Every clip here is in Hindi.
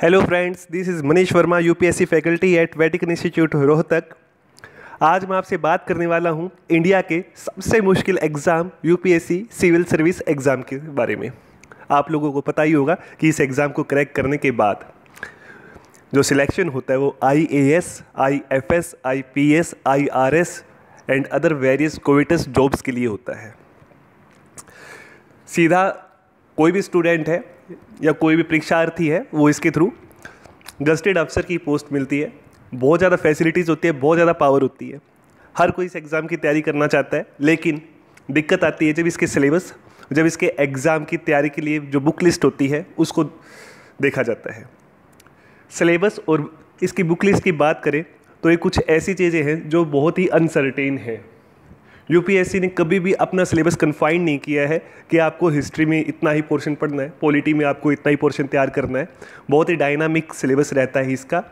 Hello friends this is Manish Verma UPSC faculty at Vatican institute Rohtak आज मैं आपसे बात करने वाला हूं इंडिया के सबसे मुश्किल exam UPSC civil service exam के बारे में आप लोगों को पता ही होगा कि इस एग्ज़ाम को क्रैक करने के बाद जो सिलेक्शन होता है वो I A S I F S I P S I R S and other various coveted jobs के लिए होता है सीधा कोई भी स्टूडेंट है या कोई भी परीक्षार्थी है वो इसके थ्रू गजटेड अफसर की पोस्ट मिलती है बहुत ज़्यादा फैसिलिटीज़ होती है बहुत ज़्यादा पावर होती है हर कोई इस एग्ज़ाम की तैयारी करना चाहता है लेकिन दिक्कत आती है जब इसके सिलेबस जब इसके एग्ज़ाम की तैयारी के लिए जो बुक लिस्ट होती है उसको देखा जाता है सिलेबस और इसकी बुक लिस्ट की बात करें तो ये कुछ ऐसी चीज़ें हैं जो बहुत ही अनसर्टेन है यूपीएससी ने कभी भी अपना सिलेबस कन्फाइंड नहीं किया है कि आपको हिस्ट्री में इतना ही पोर्शन पढ़ना है पॉलिटी में आपको इतना ही पोर्शन तैयार करना है बहुत ही डायनामिक सिलेबस रहता है इसका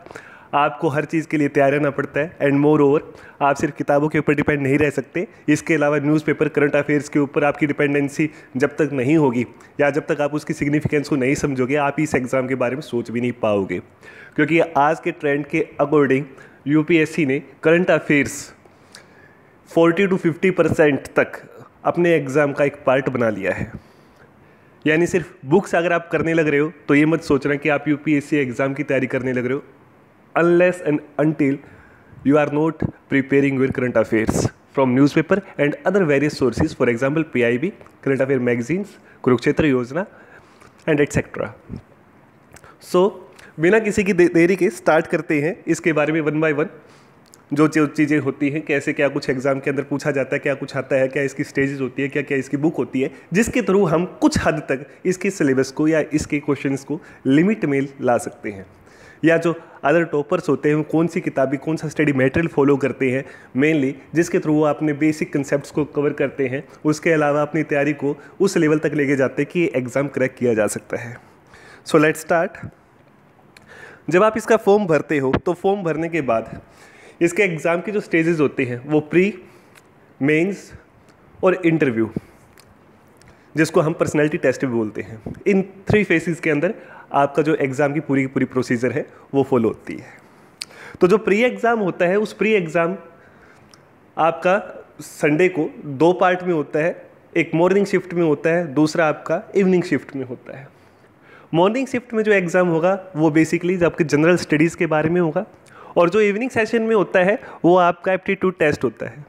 आपको हर चीज़ के लिए तैयार रहना पड़ता है एंड मोर ओवर आप सिर्फ किताबों के ऊपर डिपेंड नहीं रह सकते इसके अलावा न्यूज़पेपर करंट अफेयर्स के ऊपर आपकी डिपेंडेंसी जब तक नहीं होगी या जब तक आप उसकी सिग्निफिकेंस को नहीं समझोगे आप इस एग्ज़ाम के बारे में सोच भी नहीं पाओगे क्योंकि आज के ट्रेंड के अकॉर्डिंग यूपीएससी ने करंट अफेयर्स 40 टू 50 परसेंट तक अपने एग्ज़ाम का एक पार्ट बना लिया है यानी सिर्फ बुक्स अगर आप करने लग रहे हो तो ये मत सोचना कि आप यूपीएससी एग्ज़ाम की तैयारी करने लग रहे हो unless and until you are not preparing your current affairs from and other various sources for example P I B current affair magazines Kurukshetra Yojana and etc. सो बिना किसी की देरी के स्टार्ट करते हैं इसके बारे में वन बाय वन जो चीज़ें होती हैं कैसे क्या कुछ एग्ज़ाम के अंदर पूछा जाता है क्या कुछ आता है क्या इसकी स्टेजेस होती है क्या क्या इसकी बुक होती है जिसके थ्रू हम कुछ हद तक इसके सिलेबस को या इसके क्वेश्चन को लिमिट में ला सकते हैं या जो अदर टॉपर्स होते हैं कौन सी किताबें कौन सा स्टडी मेटेरियल फॉलो करते हैं मेनली जिसके थ्रू वो अपने बेसिक कंसेप्ट को कवर करते हैं उसके अलावा अपनी तैयारी को उस लेवल तक लेके जाते हैं कि एग्ज़ाम क्रैक किया जा सकता है सो लेट स्टार्ट जब आप इसका फॉर्म भरते हो तो फॉर्म भरने के बाद इसके एग्ज़ाम की जो स्टेजेस होती हैं वो प्री मेंस और इंटरव्यू जिसको हम पर्सनैलिटी टेस्ट भी बोलते हैं इन थ्री फेसिस के अंदर आपका जो एग्ज़ाम की पूरी की पूरी प्रोसीजर है वो फॉलो होती है तो जो प्री एग्ज़ाम होता है उस प्री एग्ज़ाम आपका संडे को दो पार्ट में होता है एक मॉर्निंग शिफ्ट में होता है दूसरा आपका इवनिंग शिफ्ट में होता है मॉर्निंग शिफ्ट में जो एग्ज़ाम होगा वो बेसिकली आपके जनरल स्टडीज़ के बारे में होगा और जो इवनिंग सेशन में होता है वो आपका एप्टीट्यूड टेस्ट होता है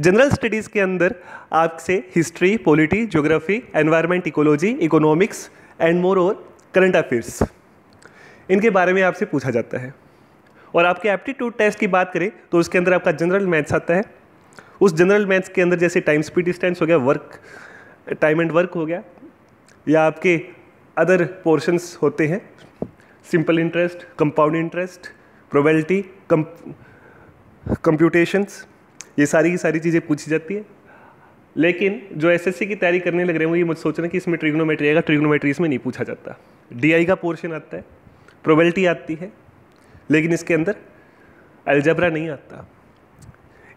जनरल स्टडीज़ के अंदर आपसे history polity geography environment ecology economics and more और करंट अफेयर्स इनके बारे में आपसे पूछा जाता है और आपके एप्टीट्यूड टेस्ट की बात करें तो उसके अंदर आपका जनरल मैथ्स आता है उस जनरल मैथ्स के अंदर जैसे टाइम स्पीड डिस्टेंस हो गया वर्क टाइम एंड वर्क हो गया या आपके अदर पोर्शंस होते हैं simple interest compound interest probability computations ये सारी की सारी चीज़ें पूछी जाती है लेकिन जो एसएससी की तैयारी करने लग रहे हैं वो ये मुझे सोच रहे हैं कि इसमें ट्रिग्नोमेट्री आएगा ट्रिग्नोमेट्री इसमें नहीं पूछा जाता डी का पोर्शन आता है प्रोबेबिलिटी आती है लेकिन इसके अंदर एल्जबरा नहीं आता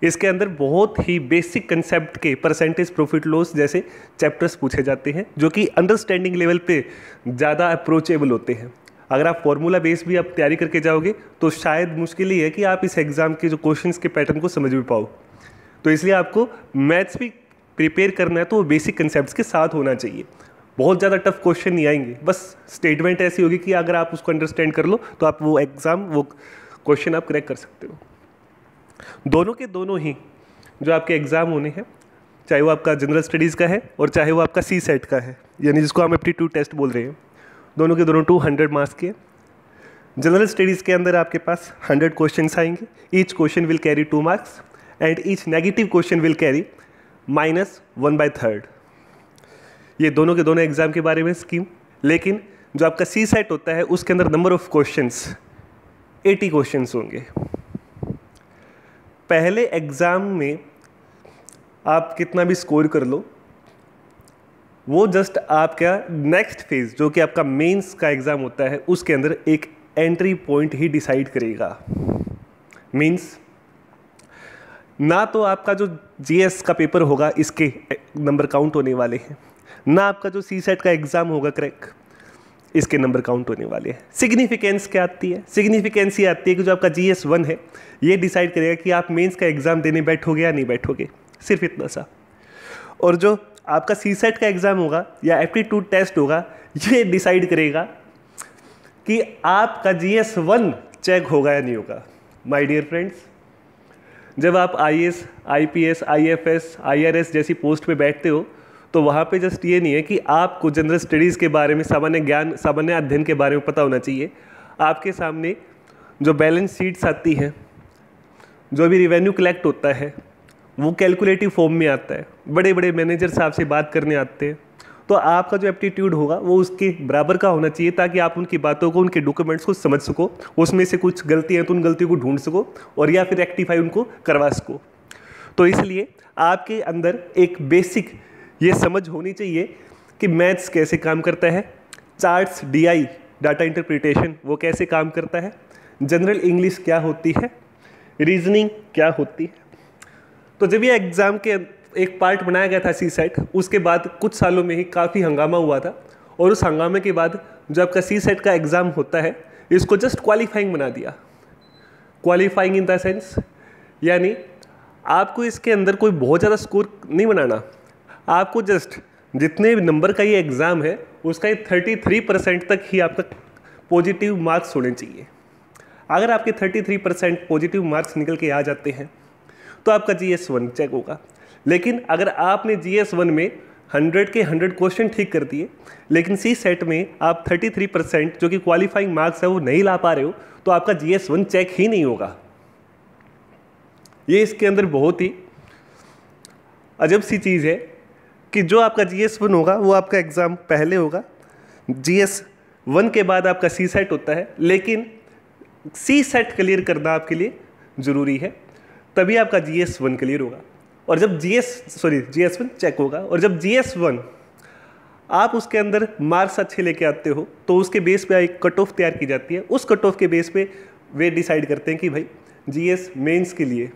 इसके अंदर बहुत ही बेसिक कंसेप्ट के परसेंटेज प्रॉफिट लॉस जैसे चैप्टर्स पूछे जाते हैं जो कि अंडरस्टैंडिंग लेवल पे ज़्यादा अप्रोचेबल होते हैं अगर आप फॉर्मूला बेस भी आप तैयारी करके जाओगे तो शायद मुश्किल ही है कि आप इस एग्ज़ाम के जो क्वेश्चंस के पैटर्न को समझ भी पाओ तो इसलिए आपको मैथ्स भी प्रिपेयर करना है तो वो बेसिक कंसेप्ट के साथ होना चाहिए बहुत ज़्यादा टफ क्वेश्चन नहीं आएंगे बस स्टेटमेंट ऐसी होगी कि अगर आप उसको अंडरस्टैंड कर लो तो आप वो एग्ज़ाम वो क्वेश्चन आप क्रैक कर सकते हो दोनों के दोनों ही जो आपके एग्ज़ाम होने हैं चाहे वो आपका जनरल स्टडीज़ का है और चाहे वो आपका सी सेट का है यानी जिसको हम एप्टीट्यूड टेस्ट बोल रहे हैं दोनों के दोनों टू हंड्रेड मार्क्स के जनरल स्टडीज़ के अंदर आपके पास हंड्रेड क्वेश्चन आएंगे each question will carry two marks and each negative question will carry minus one by third ये दोनों के दोनों एग्ज़ाम के बारे में स्कीम लेकिन जो आपका सी सेट होता है उसके अंदर number of question eighty question होंगे पहले एग्ज़ाम में आप कितना भी स्कोर कर लो वो जस्ट आपका नेक्स्ट फेज़ जो कि आपका मेंस का एग्ज़ाम होता है उसके अंदर एक एंट्री पॉइंट ही डिसाइड करेगा मीन्स ना तो आपका जो जीएस का पेपर होगा इसके नंबर काउंट होने वाले हैं ना आपका जो सी सेट का एग्ज़ाम होगा क्रैक इसके नंबर काउंट होने वाले हैं सिग्निफिकेंस क्या आती है सिग्निफिकेंस ये आती है कि जो आपका जी एस वन है ये डिसाइड करेगा कि आप मेंस का एग्ज़ाम देने बैठोगे या नहीं बैठोगे सिर्फ इतना सा और जो आपका सी सेट का एग्ज़ाम होगा या एप्टीट्यूड टेस्ट होगा ये डिसाइड करेगा कि आपका जी एस वन चेक होगा या नहीं होगा माई डियर फ्रेंड्स जब आप I S I P S I F S I R S जैसी पोस्ट पे बैठते हो तो वहाँ पे जस्ट ये नहीं है कि आपको जनरल स्टडीज़ के बारे में सामान्य ज्ञान सामान्य अध्ययन के बारे में पता होना चाहिए आपके सामने जो बैलेंस शीट्स आती हैं जो भी रिवेन्यू कलेक्ट होता है वो कैलकुलेटिव फॉर्म में आता है बड़े बड़े मैनेजर साहब से बात करने आते हैं तो आपका जो एप्टीट्यूड होगा वो उसके बराबर का होना चाहिए ताकि आप उनकी बातों को उनके डॉक्यूमेंट्स को समझ सको उसमें से कुछ गलतियाँ तो उन गलतियों को ढूंढ सको और या फिर रेक्टिफाई उनको करवा सको तो इसलिए आपके अंदर एक बेसिक ये समझ होनी चाहिए कि मैथ्स कैसे काम करता है चार्ट्स डीआई डाटा इंटरप्रिटेशन वो कैसे काम करता है जनरल इंग्लिश क्या होती है रीजनिंग क्या होती है तो जब ये एग्ज़ाम के एक पार्ट बनाया गया था सी सेट उसके बाद कुछ सालों में ही काफ़ी हंगामा हुआ था और उस हंगामे के बाद जो आपका सी सेट का एग्ज़ाम होता है इसको जस्ट क्वालिफाइंग बना दिया क्वालिफाइंग इन द सेंस यानी आपको इसके अंदर कोई बहुत ज़्यादा स्कोर नहीं बनाना आपको जस्ट जितने नंबर का ये एग्ज़ाम है उसका ये थर्टी थ्री परसेंट तक ही आपका पॉजिटिव मार्क्स होने चाहिए अगर आपके thirty three percent positive marks निकल के आ जाते हैं तो आपका जी एस वन चेक होगा लेकिन अगर आपने जी एस वन में हंड्रेड के हंड्रेड क्वेश्चन ठीक कर दिए लेकिन सी सेट में आप थर्टी थ्री परसेंट जो कि क्वालिफाइंग मार्क्स है वो नहीं ला पा रहे हो तो आपका जी एस वन चेक ही नहीं होगा ये इसके अंदर बहुत ही अजब सी चीज़ है कि जो आपका जी एस वन होगा वो आपका एग्ज़ाम पहले होगा जी एस वन के बाद आपका सी सेट होता है लेकिन सी सेट क्लियर करना आपके लिए ज़रूरी है तभी आपका जी एस वन क्लियर होगा और जब G S sorry G S one check होगा और जब जी एस वन आप उसके अंदर मार्क्स अच्छे लेके आते हो तो उसके बेस पे एक कट ऑफ तैयार की जाती है उस कट ऑफ के बेस पे वे डिसाइड करते हैं कि भाई जी एस मेन्स के लिए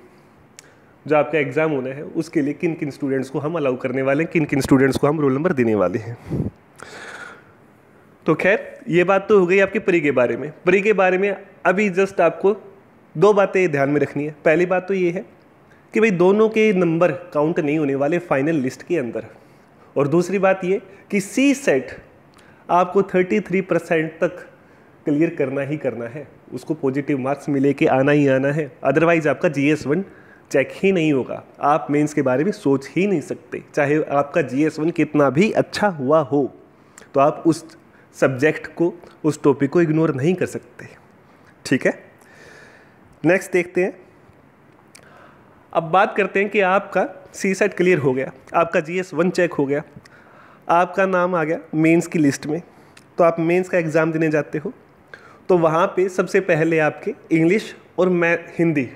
जो आपका एग्ज़ाम होना है उसके लिए किन किन स्टूडेंट्स को हम अलाउ करने वाले हैं किन किन स्टूडेंट्स को हम रोल नंबर देने वाले हैं तो खैर ये बात तो हो गई आपकी परी के बारे में परी के बारे में अभी जस्ट आपको दो बातें ध्यान में रखनी है पहली बात तो ये है कि भाई दोनों के नंबर काउंट नहीं होने वाले फाइनल लिस्ट के अंदर और दूसरी बात ये कि सी सेट आपको 33 परसेंट तक क्लियर करना ही करना है उसको पॉजिटिव मार्क्स मिले के आना ही आना है अदरवाइज़ आपका जी एस वन चेक ही नहीं होगा आप मेंस के बारे में सोच ही नहीं सकते चाहे आपका जी एस वन कितना भी अच्छा हुआ हो तो आप उस सब्जेक्ट को उस टॉपिक को इग्नोर नहीं कर सकते ठीक है नेक्स्ट देखते हैं अब बात करते हैं कि आपका सी सेट क्लियर हो गया आपका जी एस वन चेक हो गया आपका नाम आ गया मेंस की लिस्ट में तो आप मेंस का एग्ज़ाम देने जाते हो तो वहाँ पे सबसे पहले आपके इंग्लिश और मै हिंदी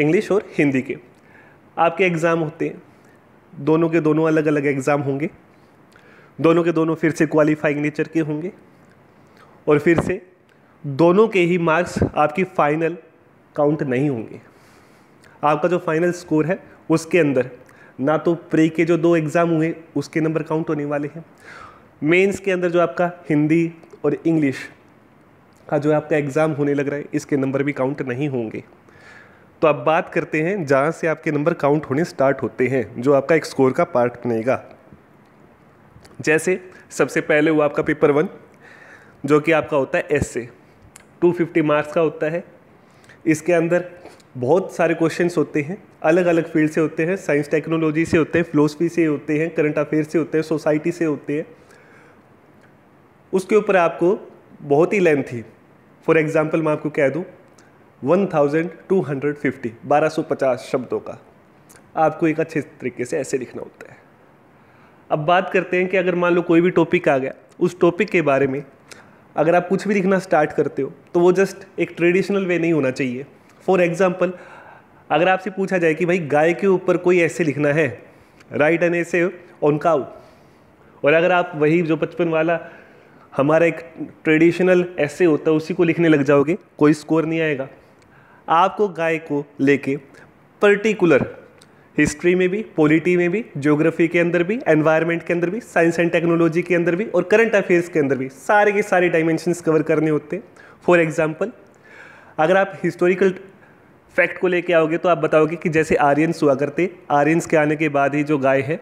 इंग्लिश और हिंदी के आपके एग्ज़ाम होते हैं दोनों के दोनों अलग अलग एग्ज़ाम होंगे दोनों के दोनों फिर से क्वालिफाइंग नेचर के होंगे और फिर से दोनों के ही मार्क्स आपकी फाइनल काउंट नहीं होंगे आपका जो फाइनल स्कोर है उसके अंदर ना तो प्री के जो दो एग्ज़ाम हुए उसके नंबर काउंट होने वाले हैं मेंस के अंदर जो आपका हिंदी और इंग्लिश का जो आपका एग्ज़ाम होने लग रहा है इसके नंबर भी काउंट नहीं होंगे तो अब बात करते हैं जहाँ से आपके नंबर काउंट होने स्टार्ट होते हैं जो आपका एक स्कोर का पार्ट बनेगा जैसे सबसे पहले हुआ आपका पेपर वन जो कि आपका होता है एस 250 मार्क्स का होता है इसके अंदर बहुत सारे क्वेश्चंस होते हैं अलग अलग फील्ड से होते हैं साइंस टेक्नोलॉजी से होते हैं फिलोसफी से होते हैं करंट अफेयर से होते हैं सोसाइटी से होते हैं उसके ऊपर आपको बहुत ही लेंथ ही फॉर एग्ज़ाम्पल मैं आपको कह दूँ 1250 1250 शब्दों का आपको एक अच्छे तरीके से ऐसे लिखना होता है अब बात करते हैं कि अगर मान लो कोई भी टॉपिक आ गया उस टॉपिक के बारे में अगर आप कुछ भी लिखना स्टार्ट करते हो तो वो जस्ट एक ट्रेडिशनल वे नहीं होना चाहिए फॉर एग्जाम्पल अगर आपसे पूछा जाए कि भाई गाय के ऊपर कोई ऐसे लिखना है write an essay on cow और अगर आप वही जो बचपन वाला हमारा एक ट्रेडिशनल ऐसे होता है उसी को लिखने लग जाओगे कोई स्कोर नहीं आएगा आपको गाय को लेके पर्टिकुलर हिस्ट्री में भी पॉलिटी में भी ज्योग्राफी के अंदर भी एनवायरनमेंट के अंदर भी साइंस एंड टेक्नोलॉजी के अंदर भी और करंट अफेयर्स के अंदर भी सारे के सारे डायमेंशन कवर करने होते हैं फॉर एग्जाम्पल अगर आप हिस्टोरिकल फैक्ट को लेके आओगे तो आप बताओगे कि जैसे आर्यनस हुआ करते आर्यनस के आने के बाद ही जो गाय है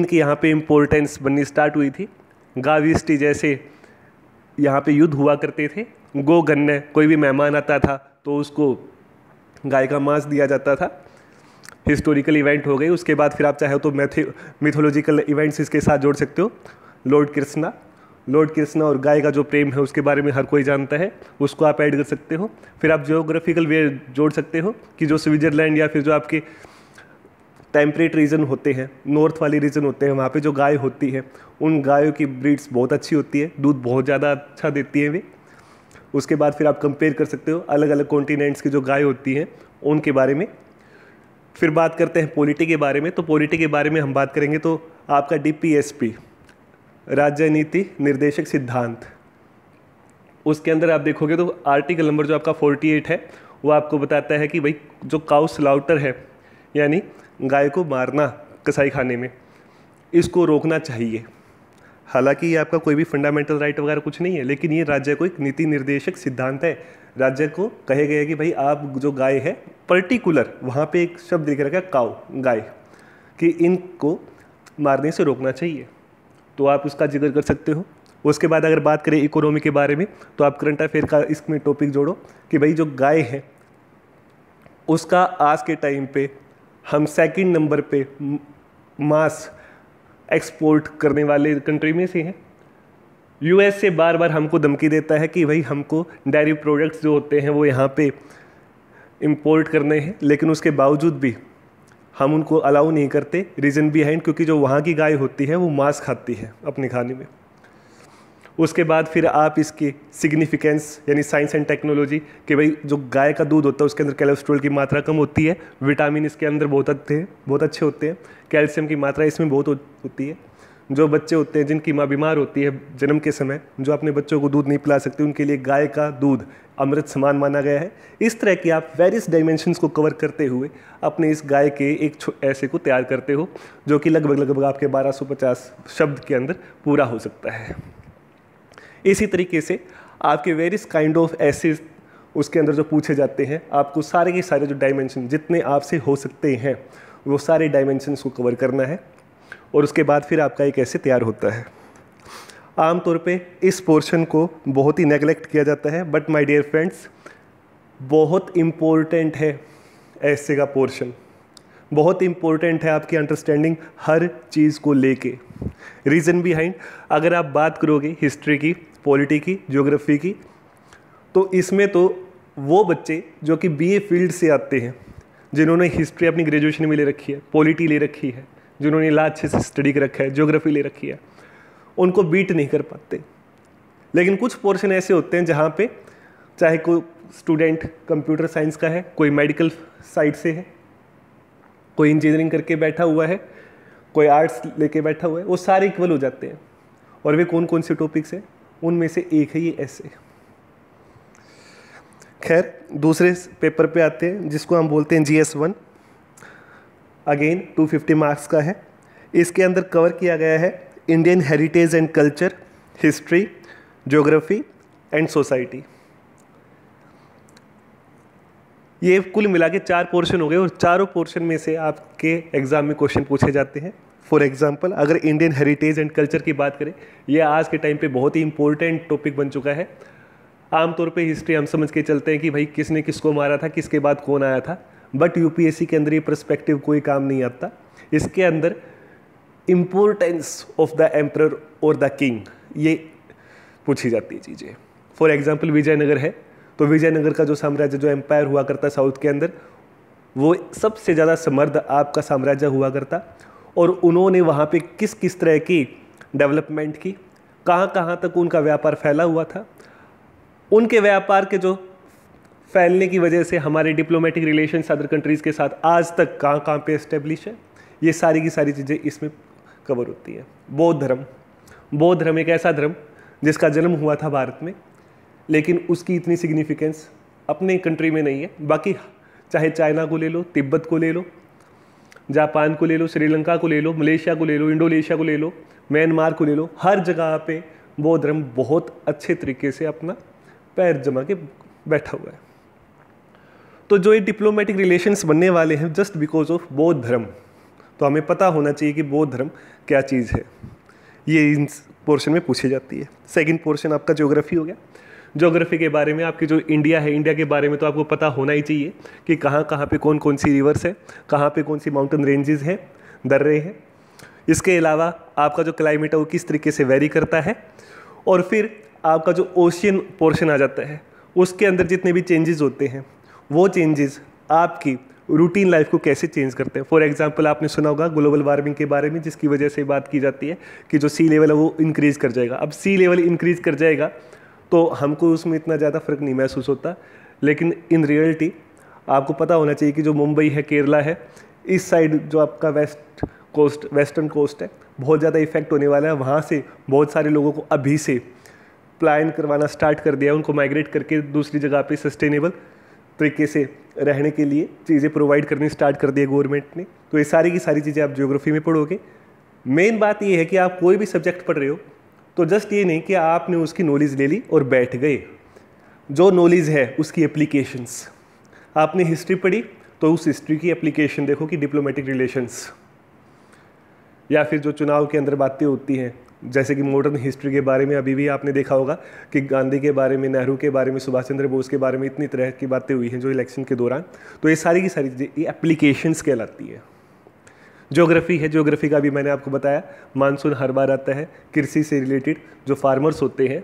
इनकी यहाँ पे इम्पोर्टेंस बननी स्टार्ट हुई थी गाविस्टी जैसे यहाँ पे युद्ध हुआ करते थे गो गन्ने कोई भी मेहमान आता था तो उसको गाय का मांस दिया जाता था हिस्टोरिकल इवेंट हो गई उसके बाद फिर आप चाहे तो मैथ मिथोलॉजिकल इवेंट्स इसके साथ जोड़ सकते हो लॉर्ड कृष्णा लॉर्ड कृष्णा और गाय का जो प्रेम है उसके बारे में हर कोई जानता है उसको आप ऐड कर सकते हो फिर आप जियोग्राफिकल वे जोड़ सकते हो कि जो स्विट्ज़रलैंड या फिर जो आपके टेम्परेट रीजन होते हैं नॉर्थ वाली रीजन होते हैं वहाँ पे जो गाय होती है उन गायों की ब्रीड्स बहुत अच्छी होती है दूध बहुत ज़्यादा अच्छा देती है वे उसके बाद फिर आप कंपेयर कर सकते हो अलग अलग कॉन्टिनेंट्स की जो गाय होती हैं उनके बारे में फिर बात करते हैं पॉलिटी के बारे में तो पॉलिटी के बारे में हम बात करेंगे तो आपका डीपीएसपी राज्य नीति निर्देशक सिद्धांत उसके अंदर आप देखोगे तो आर्टिकल नंबर जो आपका 48 है वो आपको बताता है कि भाई जो काउ स्लाउटर है यानी गाय को मारना कसाई खाने में इसको रोकना चाहिए हालांकि ये आपका कोई भी फंडामेंटल राइट वगैरह कुछ नहीं है लेकिन ये राज्य को एक नीति निर्देशक सिद्धांत है राज्य को कहे गए कि भाई आप जो गाय है पर्टिकुलर वहाँ पे एक शब्द लिख रखा है काव गाय कि इनको मारने से रोकना चाहिए तो आप उसका जिक्र कर सकते हो उसके बाद अगर बात करें इकोनॉमी के बारे में तो आप करंट अफेयर का इसमें टॉपिक जोड़ो कि भाई जो गाय है उसका आज के टाइम पे हम सेकंड नंबर पे मांस एक्सपोर्ट करने वाले कंट्री में से हैं यूएस से बार बार हमको धमकी देता है कि भाई हमको डेयरी प्रोडक्ट्स जो होते हैं वो यहाँ पे इम्पोर्ट करने हैं लेकिन उसके बावजूद भी हम उनको अलाउ नहीं करते रीज़न बिहाइंड क्योंकि जो वहाँ की गाय होती है वो मांस खाती है अपने खाने में उसके बाद फिर आप इसकी सिग्निफिकेंस यानी साइंस एंड टेक्नोलॉजी कि भाई जो गाय का दूध होता है उसके अंदर कैलेस्ट्रोल की मात्रा कम होती है विटामिन इसके अंदर बहुत अच्छे बहुत अच्छे होते हैं कैल्शियम की मात्रा इसमें बहुत होती है जो बच्चे होते हैं जिनकी माँ बीमार होती है जन्म के समय जो अपने बच्चों को दूध नहीं पिला सकते उनके लिए गाय का दूध अमृत समान माना गया है इस तरह की आप वेरियस डायमेंशंस को कवर करते हुए अपने इस गाय के एक ऐसे को तैयार करते हो जो कि लगभग लगभग आपके 1250 शब्द के अंदर पूरा हो सकता है इसी तरीके से आपके वेरियस काइंड ऑफ ऐसे उसके अंदर जो पूछे जाते हैं आपको सारे के सारे जो डायमेंशन जितने आपसे हो सकते हैं वो सारे डायमेंशन को कवर करना है और उसके बाद फिर आपका एक ऐसे तैयार होता है आमतौर पे इस पोर्शन को बहुत ही नेगलेक्ट किया जाता है बट माय डियर फ्रेंड्स बहुत इम्पोर्टेंट है ऐसे का पोर्शन बहुत इम्पोर्टेंट है आपकी अंडरस्टैंडिंग हर चीज़ को लेके रीज़न बिहाइंड अगर आप बात करोगे हिस्ट्री की पॉलिटी की ज्योग्राफी की तो इसमें तो वो बच्चे जो कि बीए फील्ड से आते हैं जिन्होंने हिस्ट्री अपनी ग्रेजुएशन में ले रखी है पॉलिटी ले रखी है जिन्होंने ला अच्छे से स्टडी कर रखा है ज्योग्राफी ले रखी है उनको बीट नहीं कर पाते लेकिन कुछ पोर्शन ऐसे होते हैं जहाँ पे चाहे कोई स्टूडेंट कंप्यूटर साइंस का है कोई मेडिकल साइड से है कोई इंजीनियरिंग करके बैठा हुआ है कोई आर्ट्स लेके बैठा हुआ है वो सारे इक्वल हो जाते हैं और वे कौन कौन से टॉपिक्स हैं उनमें से एक है ये ऐसे खैर दूसरे पेपर पे आते हैं जिसको हम बोलते हैं G S one again two fifty marks का है इसके अंदर कवर किया गया है Indian heritage and culture history geography and society ये कुल मिला के चार पोर्शन हो गए और चारों पोर्शन में से आपके एग्ज़ाम में क्वेश्चन पूछे जाते हैं फॉर एग्जाम्पल अगर इंडियन हेरिटेज एंड कल्चर की बात करें यह आज के टाइम पे बहुत ही इंपॉर्टेंट टॉपिक बन चुका है आमतौर पे हिस्ट्री हम समझ के चलते हैं कि भाई किसने किसको मारा था किसके बाद कौन आया था बट यूपीएससी के अंदर ये परस्पेक्टिव कोई काम नहीं आता इसके अंदर इम्पोर्टेंस ऑफ द एम्प्रर और द किंग ये पूछी जाती है चीज़ें फॉर एग्जाम्पल विजयनगर है तो विजयनगर का जो साम्राज्य जो एम्पायर हुआ करता साउथ के अंदर वो सबसे ज़्यादा समर्द आपका साम्राज्य हुआ करता और उन्होंने वहाँ पे किस किस तरह की डेवलपमेंट की कहाँ कहाँ तक उनका व्यापार फैला हुआ था उनके व्यापार के जो फैलने की वजह से हमारे डिप्लोमेटिक रिलेशन अदर कंट्रीज़ के साथ आज तक कहाँ कहाँ पे इस्टेब्लिश है ये सारी की सारी चीज़ें इसमें कवर होती है बौद्ध धर्म बौद्ध धर्म एक ऐसा धर्म जिसका जन्म हुआ था भारत में लेकिन उसकी इतनी सिग्निफिकेंस अपने कंट्री में नहीं है बाकी चाहे चाइना को ले लो तिब्बत को ले लो जापान को ले लो श्रीलंका को ले लो मलेशिया को ले लो इंडोनेशिया को ले लो म्यांमार को ले लो हर जगह पे बौद्ध धर्म बहुत अच्छे तरीके से अपना पैर जमा के बैठा हुआ है तो जो ये डिप्लोमेटिक रिलेशंस बनने वाले हैं जस्ट बिकॉज ऑफ बौद्ध धर्म तो हमें पता होना चाहिए कि बौद्ध धर्म क्या चीज़ है ये इन पोर्शन में पूछी जाती है सेकंड पोर्शन आपका ज्योग्राफी हो गया जोग्राफी के बारे में आपकी जो इंडिया है इंडिया के बारे में तो आपको पता होना ही चाहिए कि कहाँ कहाँ पे कौन कौन सी रिवर्स है कहाँ पे कौन सी माउंटेन रेंजेस हैं दर्रे हैं इसके अलावा आपका जो क्लाइमेट है वो किस तरीके से वेरी करता है और फिर आपका जो ओशियन पोर्शन आ जाता है उसके अंदर जितने भी चेंजेस होते हैं वो चेंजेस आपकी रूटीन लाइफ को कैसे चेंज करते हैं फॉर एग्जाम्पल आपने सुना होगा ग्लोबल वार्मिंग के बारे में जिसकी वजह से बात की जाती है कि जो सी लेवल है वो इंक्रीज़ कर जाएगा अब सी लेवल इंक्रीज़ कर जाएगा तो हमको उसमें इतना ज़्यादा फ़र्क नहीं महसूस होता लेकिन इन रियलिटी आपको पता होना चाहिए कि जो मुंबई है केरला है इस साइड जो आपका वेस्ट कोस्ट वेस्टर्न कोस्ट है बहुत ज़्यादा इफेक्ट होने वाला है वहाँ से बहुत सारे लोगों को अभी से प्लान करवाना स्टार्ट कर दिया है उनको माइग्रेट करके दूसरी जगह पे सस्टेनेबल तरीके से रहने के लिए चीज़ें प्रोवाइड करनी स्टार्ट कर दिए गवर्नमेंट ने तो ये सारी की सारी चीज़ें आप जियोग्राफी में पढ़ोगे मेन बात यह है कि आप कोई भी सब्जेक्ट पढ़ रहे हो तो जस्ट ये नहीं कि आपने उसकी नॉलेज ले ली और बैठ गए जो नॉलेज है उसकी एप्लीकेशंस आपने हिस्ट्री पढ़ी तो उस हिस्ट्री की एप्लीकेशन देखो कि डिप्लोमेटिक रिलेशंस या फिर जो चुनाव के अंदर बातें होती हैं जैसे कि मॉडर्न हिस्ट्री के बारे में अभी भी आपने देखा होगा कि गांधी के बारे में नेहरू के बारे में सुभाष चंद्र बोस के बारे में इतनी तरह की बातें हुई हैं जो इलेक्शन के दौरान तो ये सारी की सारी चीज़ें ये एप्लीकेशंस कहलाती है ज्योग्राफी है ज्योग्राफी का भी मैंने आपको बताया मानसून हर बार आता है कृषि से रिलेटेड जो फार्मर्स होते हैं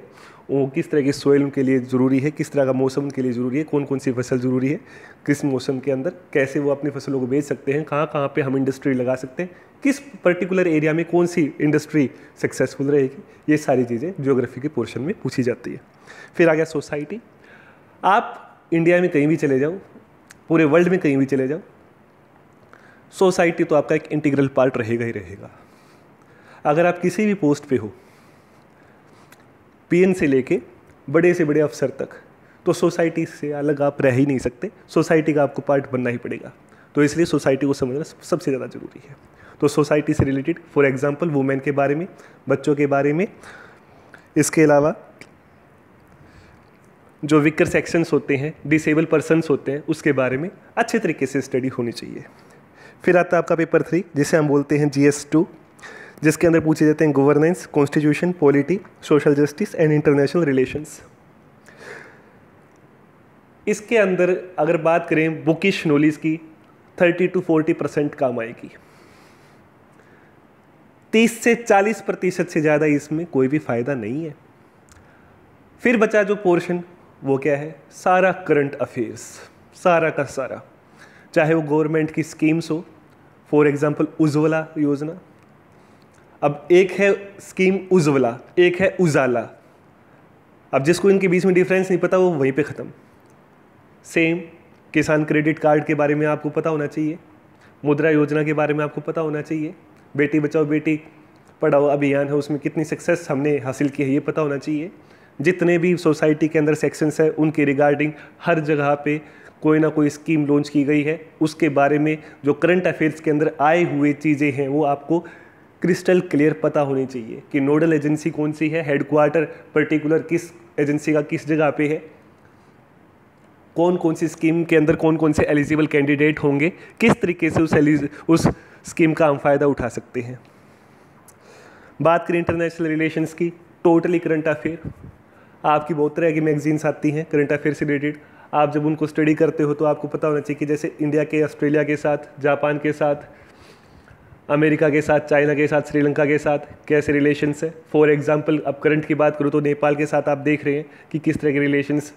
वो किस तरह की सोयल के लिए ज़रूरी है किस तरह का मौसम के लिए ज़रूरी है कौन कौन सी फसल ज़रूरी है किस मौसम के अंदर कैसे वो अपनी फसलों को बेच सकते हैं कहाँ कहाँ पर हम इंडस्ट्री लगा सकते हैं किस पर्टिकुलर एरिया में कौन सी इंडस्ट्री सक्सेसफुल रहेगी ये सारी चीज़ें ज्योग्राफी के पोर्शन में पूछी जाती है फिर आ गया सोसाइटी आप इंडिया में कहीं भी चले जाओ पूरे वर्ल्ड में कहीं भी चले जाओ सोसाइटी तो आपका एक इंटीग्रल पार्ट रहेगा ही रहेगा अगर आप किसी भी पोस्ट पे हो पीएन से लेके बड़े से बड़े अफसर तक तो सोसाइटी से अलग आप रह ही नहीं सकते सोसाइटी का आपको पार्ट बनना ही पड़ेगा तो इसलिए सोसाइटी को समझना सबसे ज़्यादा ज़रूरी है तो सोसाइटी से रिलेटेड फॉर एग्ज़ाम्पल वुमेन के बारे में बच्चों के बारे में इसके अलावा जो विकर सेक्शंस होते हैं डिसेबल पर्सनस होते हैं उसके बारे में अच्छे तरीके से स्टडी होनी चाहिए फिर आता है आपका पेपर थ्री जिसे हम बोलते हैं जी टू जिसके अंदर पूछे जाते हैं governance constitution polity social justice and international relations इसके अंदर अगर बात करें बुकिश नॉलेज की 30 टू 40 परसेंट काम आएगी 30 से 40 प्रतिशत से ज़्यादा इसमें कोई भी फ़ायदा नहीं है फिर बचा जो पोर्शन वो क्या है सारा करंट अफेयर्स सारा का सारा चाहे वो गवर्नमेंट की स्कीम्स हो फॉर एग्जाम्पल उज्ज्वला योजना अब एक है स्कीम उज्ज्वला एक है उजाला अब जिसको इनके बीच में डिफरेंस नहीं पता वो वहीं पे ख़त्म सेम किसान क्रेडिट कार्ड के बारे में आपको पता होना चाहिए मुद्रा योजना के बारे में आपको पता होना चाहिए बेटी बचाओ बेटी पढ़ाओ अभियान है उसमें कितनी सक्सेस हमने हासिल की है ये पता होना चाहिए जितने भी सोसाइटी के अंदर सेक्शंस हैं उनके रिगार्डिंग हर जगह पे कोई ना कोई स्कीम लॉन्च की गई है उसके बारे में जो करंट अफेयर्स के अंदर आए हुए चीज़ें हैं वो आपको क्रिस्टल क्लियर पता होनी चाहिए कि नोडल एजेंसी कौन सी है हेडक्वार्टर पर्टिकुलर किस एजेंसी का किस जगह पे है कौन कौन सी स्कीम के अंदर कौन कौन से एलिजिबल कैंडिडेट होंगे किस तरीके से उस उस स्कीम का हम फ़ायदा उठा सकते हैं बात करें इंटरनेशनल रिलेशंस की टोटली करंट अफेयर आपकी बहुत तरह की मैगजीन्स आती हैं करंट अफेयर से रिलेटेड आप जब उनको स्टडी करते हो तो आपको पता होना चाहिए कि जैसे इंडिया के ऑस्ट्रेलिया के साथ जापान के साथ अमेरिका के साथ चाइना के साथ श्रीलंका के साथ कैसे रिलेशन्स है फॉर एग्जाम्पल अब करंट की बात करूँ तो नेपाल के साथ आप देख रहे हैं कि किस तरह के रिलेशंस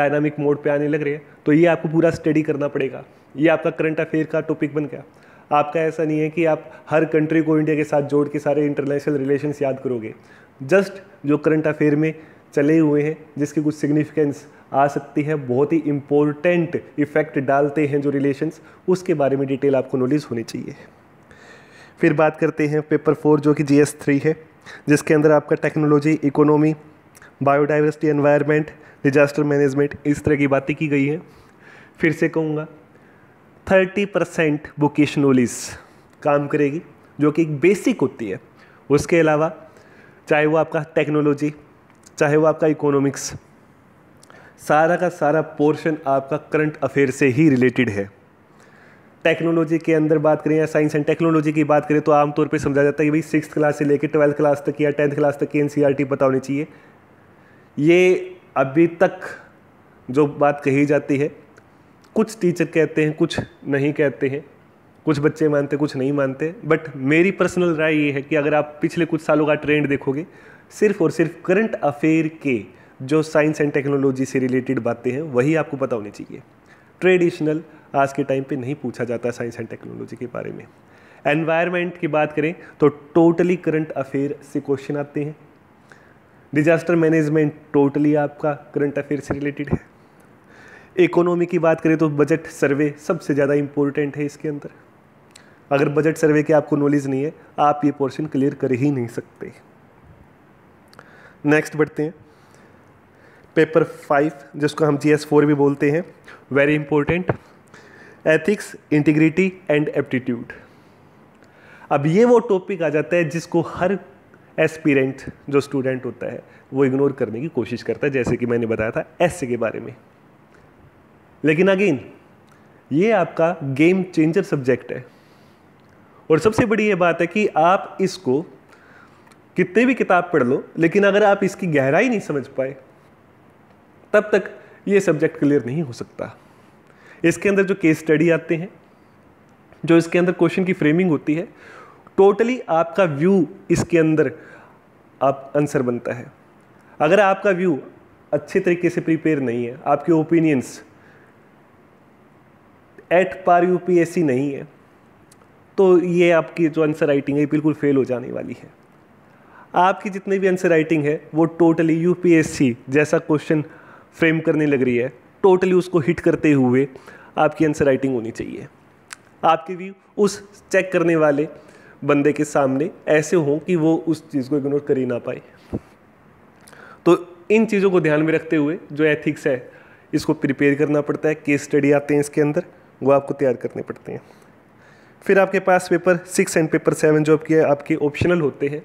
डायनामिक मोड पे आने लग रहे हैं तो ये आपको पूरा स्टडी करना पड़ेगा ये आपका करंट अफेयर का टॉपिक बन गया आपका ऐसा नहीं है कि आप हर कंट्री को इंडिया के साथ जोड़ के सारे इंटरनेशनल रिलेशंस याद करोगे जस्ट जो करंट अफेयर में चले हुए हैं जिसकी कुछ सिग्निफिकेंस आ सकती है बहुत ही इम्पोर्टेंट इफ़ेक्ट डालते हैं जो रिलेशंस उसके बारे में डिटेल आपको नॉलेज होनी चाहिए फिर बात करते हैं पेपर फोर जो कि जी एस थ्री है जिसके अंदर आपका technology economy biodiversity environment disaster management इस तरह की बातें की गई हैं फिर से कहूँगा थर्टी परसेंट वोकेशनोलिस काम करेगी जो कि एक बेसिक होती है उसके अलावा चाहे वो आपका टेक्नोलॉजी चाहे वो आपका इकोनॉमिक्स सारा का सारा पोर्शन आपका करंट अफेयर से ही रिलेटेड है टेक्नोलॉजी के अंदर बात करें या साइंस एंड टेक्नोलॉजी की बात करें तो आमतौर पर समझा जाता है कि भाई सिक्स क्लास से लेकर ट्वेल्थ क्लास तक या टेंथ क्लास तक की एन सी आर पता होनी चाहिए ये अभी तक जो बात कही जाती है कुछ टीचर कहते हैं कुछ नहीं कहते हैं कुछ बच्चे मानते कुछ नहीं मानते बट मेरी पर्सनल राय ये है कि अगर आप पिछले कुछ सालों का ट्रेंड देखोगे सिर्फ और सिर्फ करंट अफेयर के जो साइंस एंड टेक्नोलॉजी से रिलेटेड बातें हैं वही आपको पता होनी चाहिए ट्रेडिशनल आज के टाइम पे नहीं पूछा जाता साइंस एंड टेक्नोलॉजी के बारे में एनवायरमेंट की बात करें तो टोटली करंट अफेयर से क्वेश्चन आते हैं डिजास्टर मैनेजमेंट टोटली आपका करंट अफेयर से रिलेटेड है इकोनॉमी की बात करें तो बजट सर्वे सबसे ज़्यादा इंपॉर्टेंट है इसके अंदर अगर बजट सर्वे की आपको नॉलेज नहीं है आप ये पोर्शन क्लियर कर ही नहीं सकते नेक्स्ट बढ़ते हैं पेपर फाइव जिसको हम जी एस फोर भी बोलते हैं very important ethics integrity and aptitude अब ये वो टॉपिक आ जाता है जिसको हर एस्पिरेंट जो स्टूडेंट होता है वो इग्नोर करने की कोशिश करता है जैसे कि मैंने बताया था एस के बारे में लेकिन अगेन ये आपका गेम चेंजर सब्जेक्ट है और सबसे बड़ी ये बात है कि आप इसको कितने भी किताब पढ़ लो लेकिन अगर आप इसकी गहराई नहीं समझ पाए तब तक ये सब्जेक्ट क्लियर नहीं हो सकता इसके अंदर जो केस स्टडी आते हैं जो इसके अंदर क्वेश्चन की फ्रेमिंग होती है टोटली आपका व्यू इसके अंदर आप आंसर बनता है अगर आपका व्यू अच्छे तरीके से प्रिपेयर नहीं है आपके ओपिनियंस एट पार यूपीएससी नहीं है तो ये आपकी जो आंसर राइटिंग है बिल्कुल फेल हो जाने वाली है आपकी जितनी भी आंसर राइटिंग है वो टोटली यूपीएससी जैसा क्वेश्चन फ्रेम करने लग रही है टोटली उसको हिट करते हुए आपकी आंसर राइटिंग होनी चाहिए आपके भी उस चेक करने वाले बंदे के सामने ऐसे हों कि वो उस चीज़ को इग्नोर कर ही ना पाए तो इन चीज़ों को ध्यान में रखते हुए जो एथिक्स है इसको प्रिपेयर करना पड़ता है केस स्टडी आते हैं इसके अंदर वो आपको तैयार करने पड़ते हैं फिर आपके पास paper six and paper seven जो आपके आपके ऑप्शनल होते हैं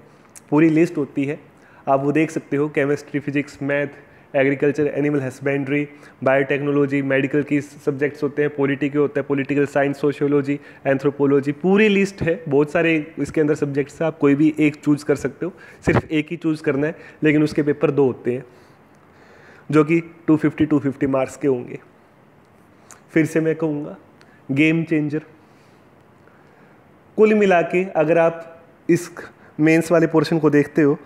पूरी लिस्ट होती है आप वो देख सकते हो chemistry physics math agriculture animal husbandry biotechnology medical की सब्जेक्ट्स होते हैं पॉलिटी के होते हैं पॉलिटिकल साइंस सोशियोलॉजी एंथ्रोपोलॉजी पूरी लिस्ट है बहुत सारे इसके अंदर सब्जेक्ट्स हैं आप कोई भी एक चूज़ कर सकते हो सिर्फ एक ही चूज़ करना है लेकिन उसके पेपर दो होते हैं जो कि 250 250 मार्क्स के होंगे फिर से मैं कहूँगा गेम चेंजर कुल मिला के अगर आप इस मेंस वाले पोर्शन को देखते हो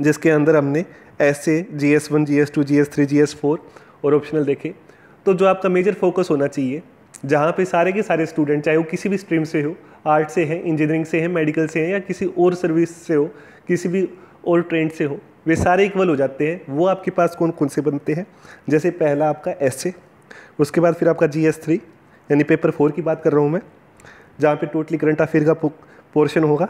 जिसके अंदर हमने ऐसे G S one G S two G S three G S four और ऑप्शनल देखे तो जो आपका मेजर फोकस होना चाहिए जहाँ पे सारे के सारे स्टूडेंट चाहे वो किसी भी स्ट्रीम से हो आर्ट से हैं इंजीनियरिंग से हैं मेडिकल से हैं या किसी और सर्विस से हो किसी भी और ट्रेंड से हो वे सारे इक्वल हो जाते हैं वो आपके पास कौन कौन से बनते हैं जैसे पहला आपका एस उसके बाद फिर आपका जी एस थ्री यानी पेपर फोर की बात कर रहा हूँ मैं जहाँ पे टोटली करंट अफेयर का पोर्शन होगा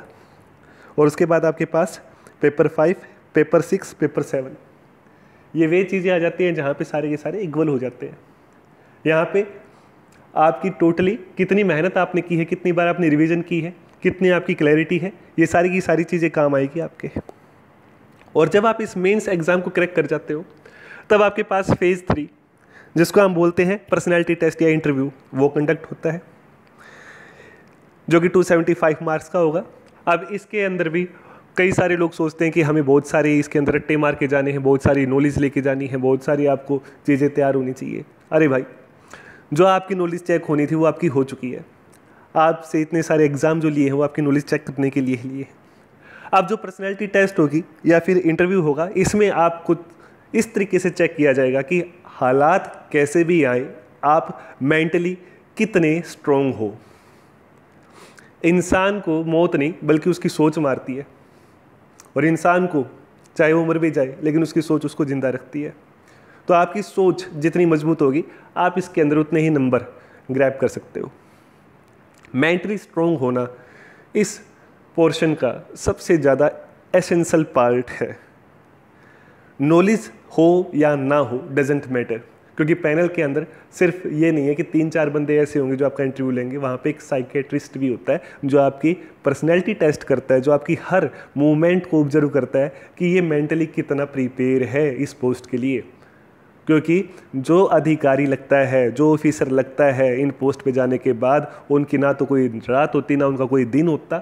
और उसके बाद आपके पास paper five paper six paper seven ये वे चीज़ें आ जाती हैं जहाँ पे सारे के सारे इक्वल हो जाते हैं यहाँ पे आपकी टोटली कितनी मेहनत आपने की है कितनी बार आपने रिवीजन की है कितनी आपकी क्लैरिटी है ये सारी की सारी चीज़ें काम आएगी आपके और जब आप इस मेंस एग्ज़ाम को क्रैक कर जाते हो तब आपके पास फेज़ थ्री जिसको हम बोलते हैं पर्सनैलिटी टेस्ट या इंटरव्यू वो कंडक्ट होता है जो कि 275 मार्क्स का होगा अब इसके अंदर भी कई सारे लोग सोचते हैं कि हमें बहुत सारे इसके अंदर रट्टे मार के जाने हैं बहुत सारी नॉलेज लेके जानी है बहुत सारी आपको चीज़ें तैयार होनी चाहिए अरे भाई जो आपकी नॉलेज चेक होनी थी वो आपकी हो चुकी है आपसे इतने सारे एग्ज़ाम जो लिए हैं वो आपकी नॉलेज चेक करने के लिए लिए लिए अब जो पर्सनैलिटी टेस्ट होगी या फिर इंटरव्यू होगा इसमें आपको इस तरीके से चेक किया जाएगा कि हालात कैसे भी आए आप मेंटली कितने स्ट्रोंग हो इंसान को मौत नहीं बल्कि उसकी सोच मारती है और इंसान को चाहे वो मर भी जाए लेकिन उसकी सोच उसको ज़िंदा रखती है तो आपकी सोच जितनी मजबूत होगी आप इसके अंदर उतने ही नंबर ग्रैप कर सकते हो मेंटली स्ट्रोंग होना इस पोर्शन का सबसे ज़्यादा एसेंशल पार्ट है नॉलेज हो या ना हो डजेंट मैटर क्योंकि पैनल के अंदर सिर्फ ये नहीं है कि तीन चार बंदे ऐसे होंगे जो आपका इंटरव्यू लेंगे वहाँ पे एक साइकेट्रिस्ट भी होता है जो आपकी पर्सनैलिटी टेस्ट करता है जो आपकी हर मूवमेंट को ऑब्जर्व करता है कि ये मेंटली कितना प्रिपेयर है इस पोस्ट के लिए क्योंकि जो अधिकारी लगता है जो ऑफिसर लगता है इन पोस्ट पे जाने के बाद उनकी ना तो कोई रात होती ना उनका कोई दिन होता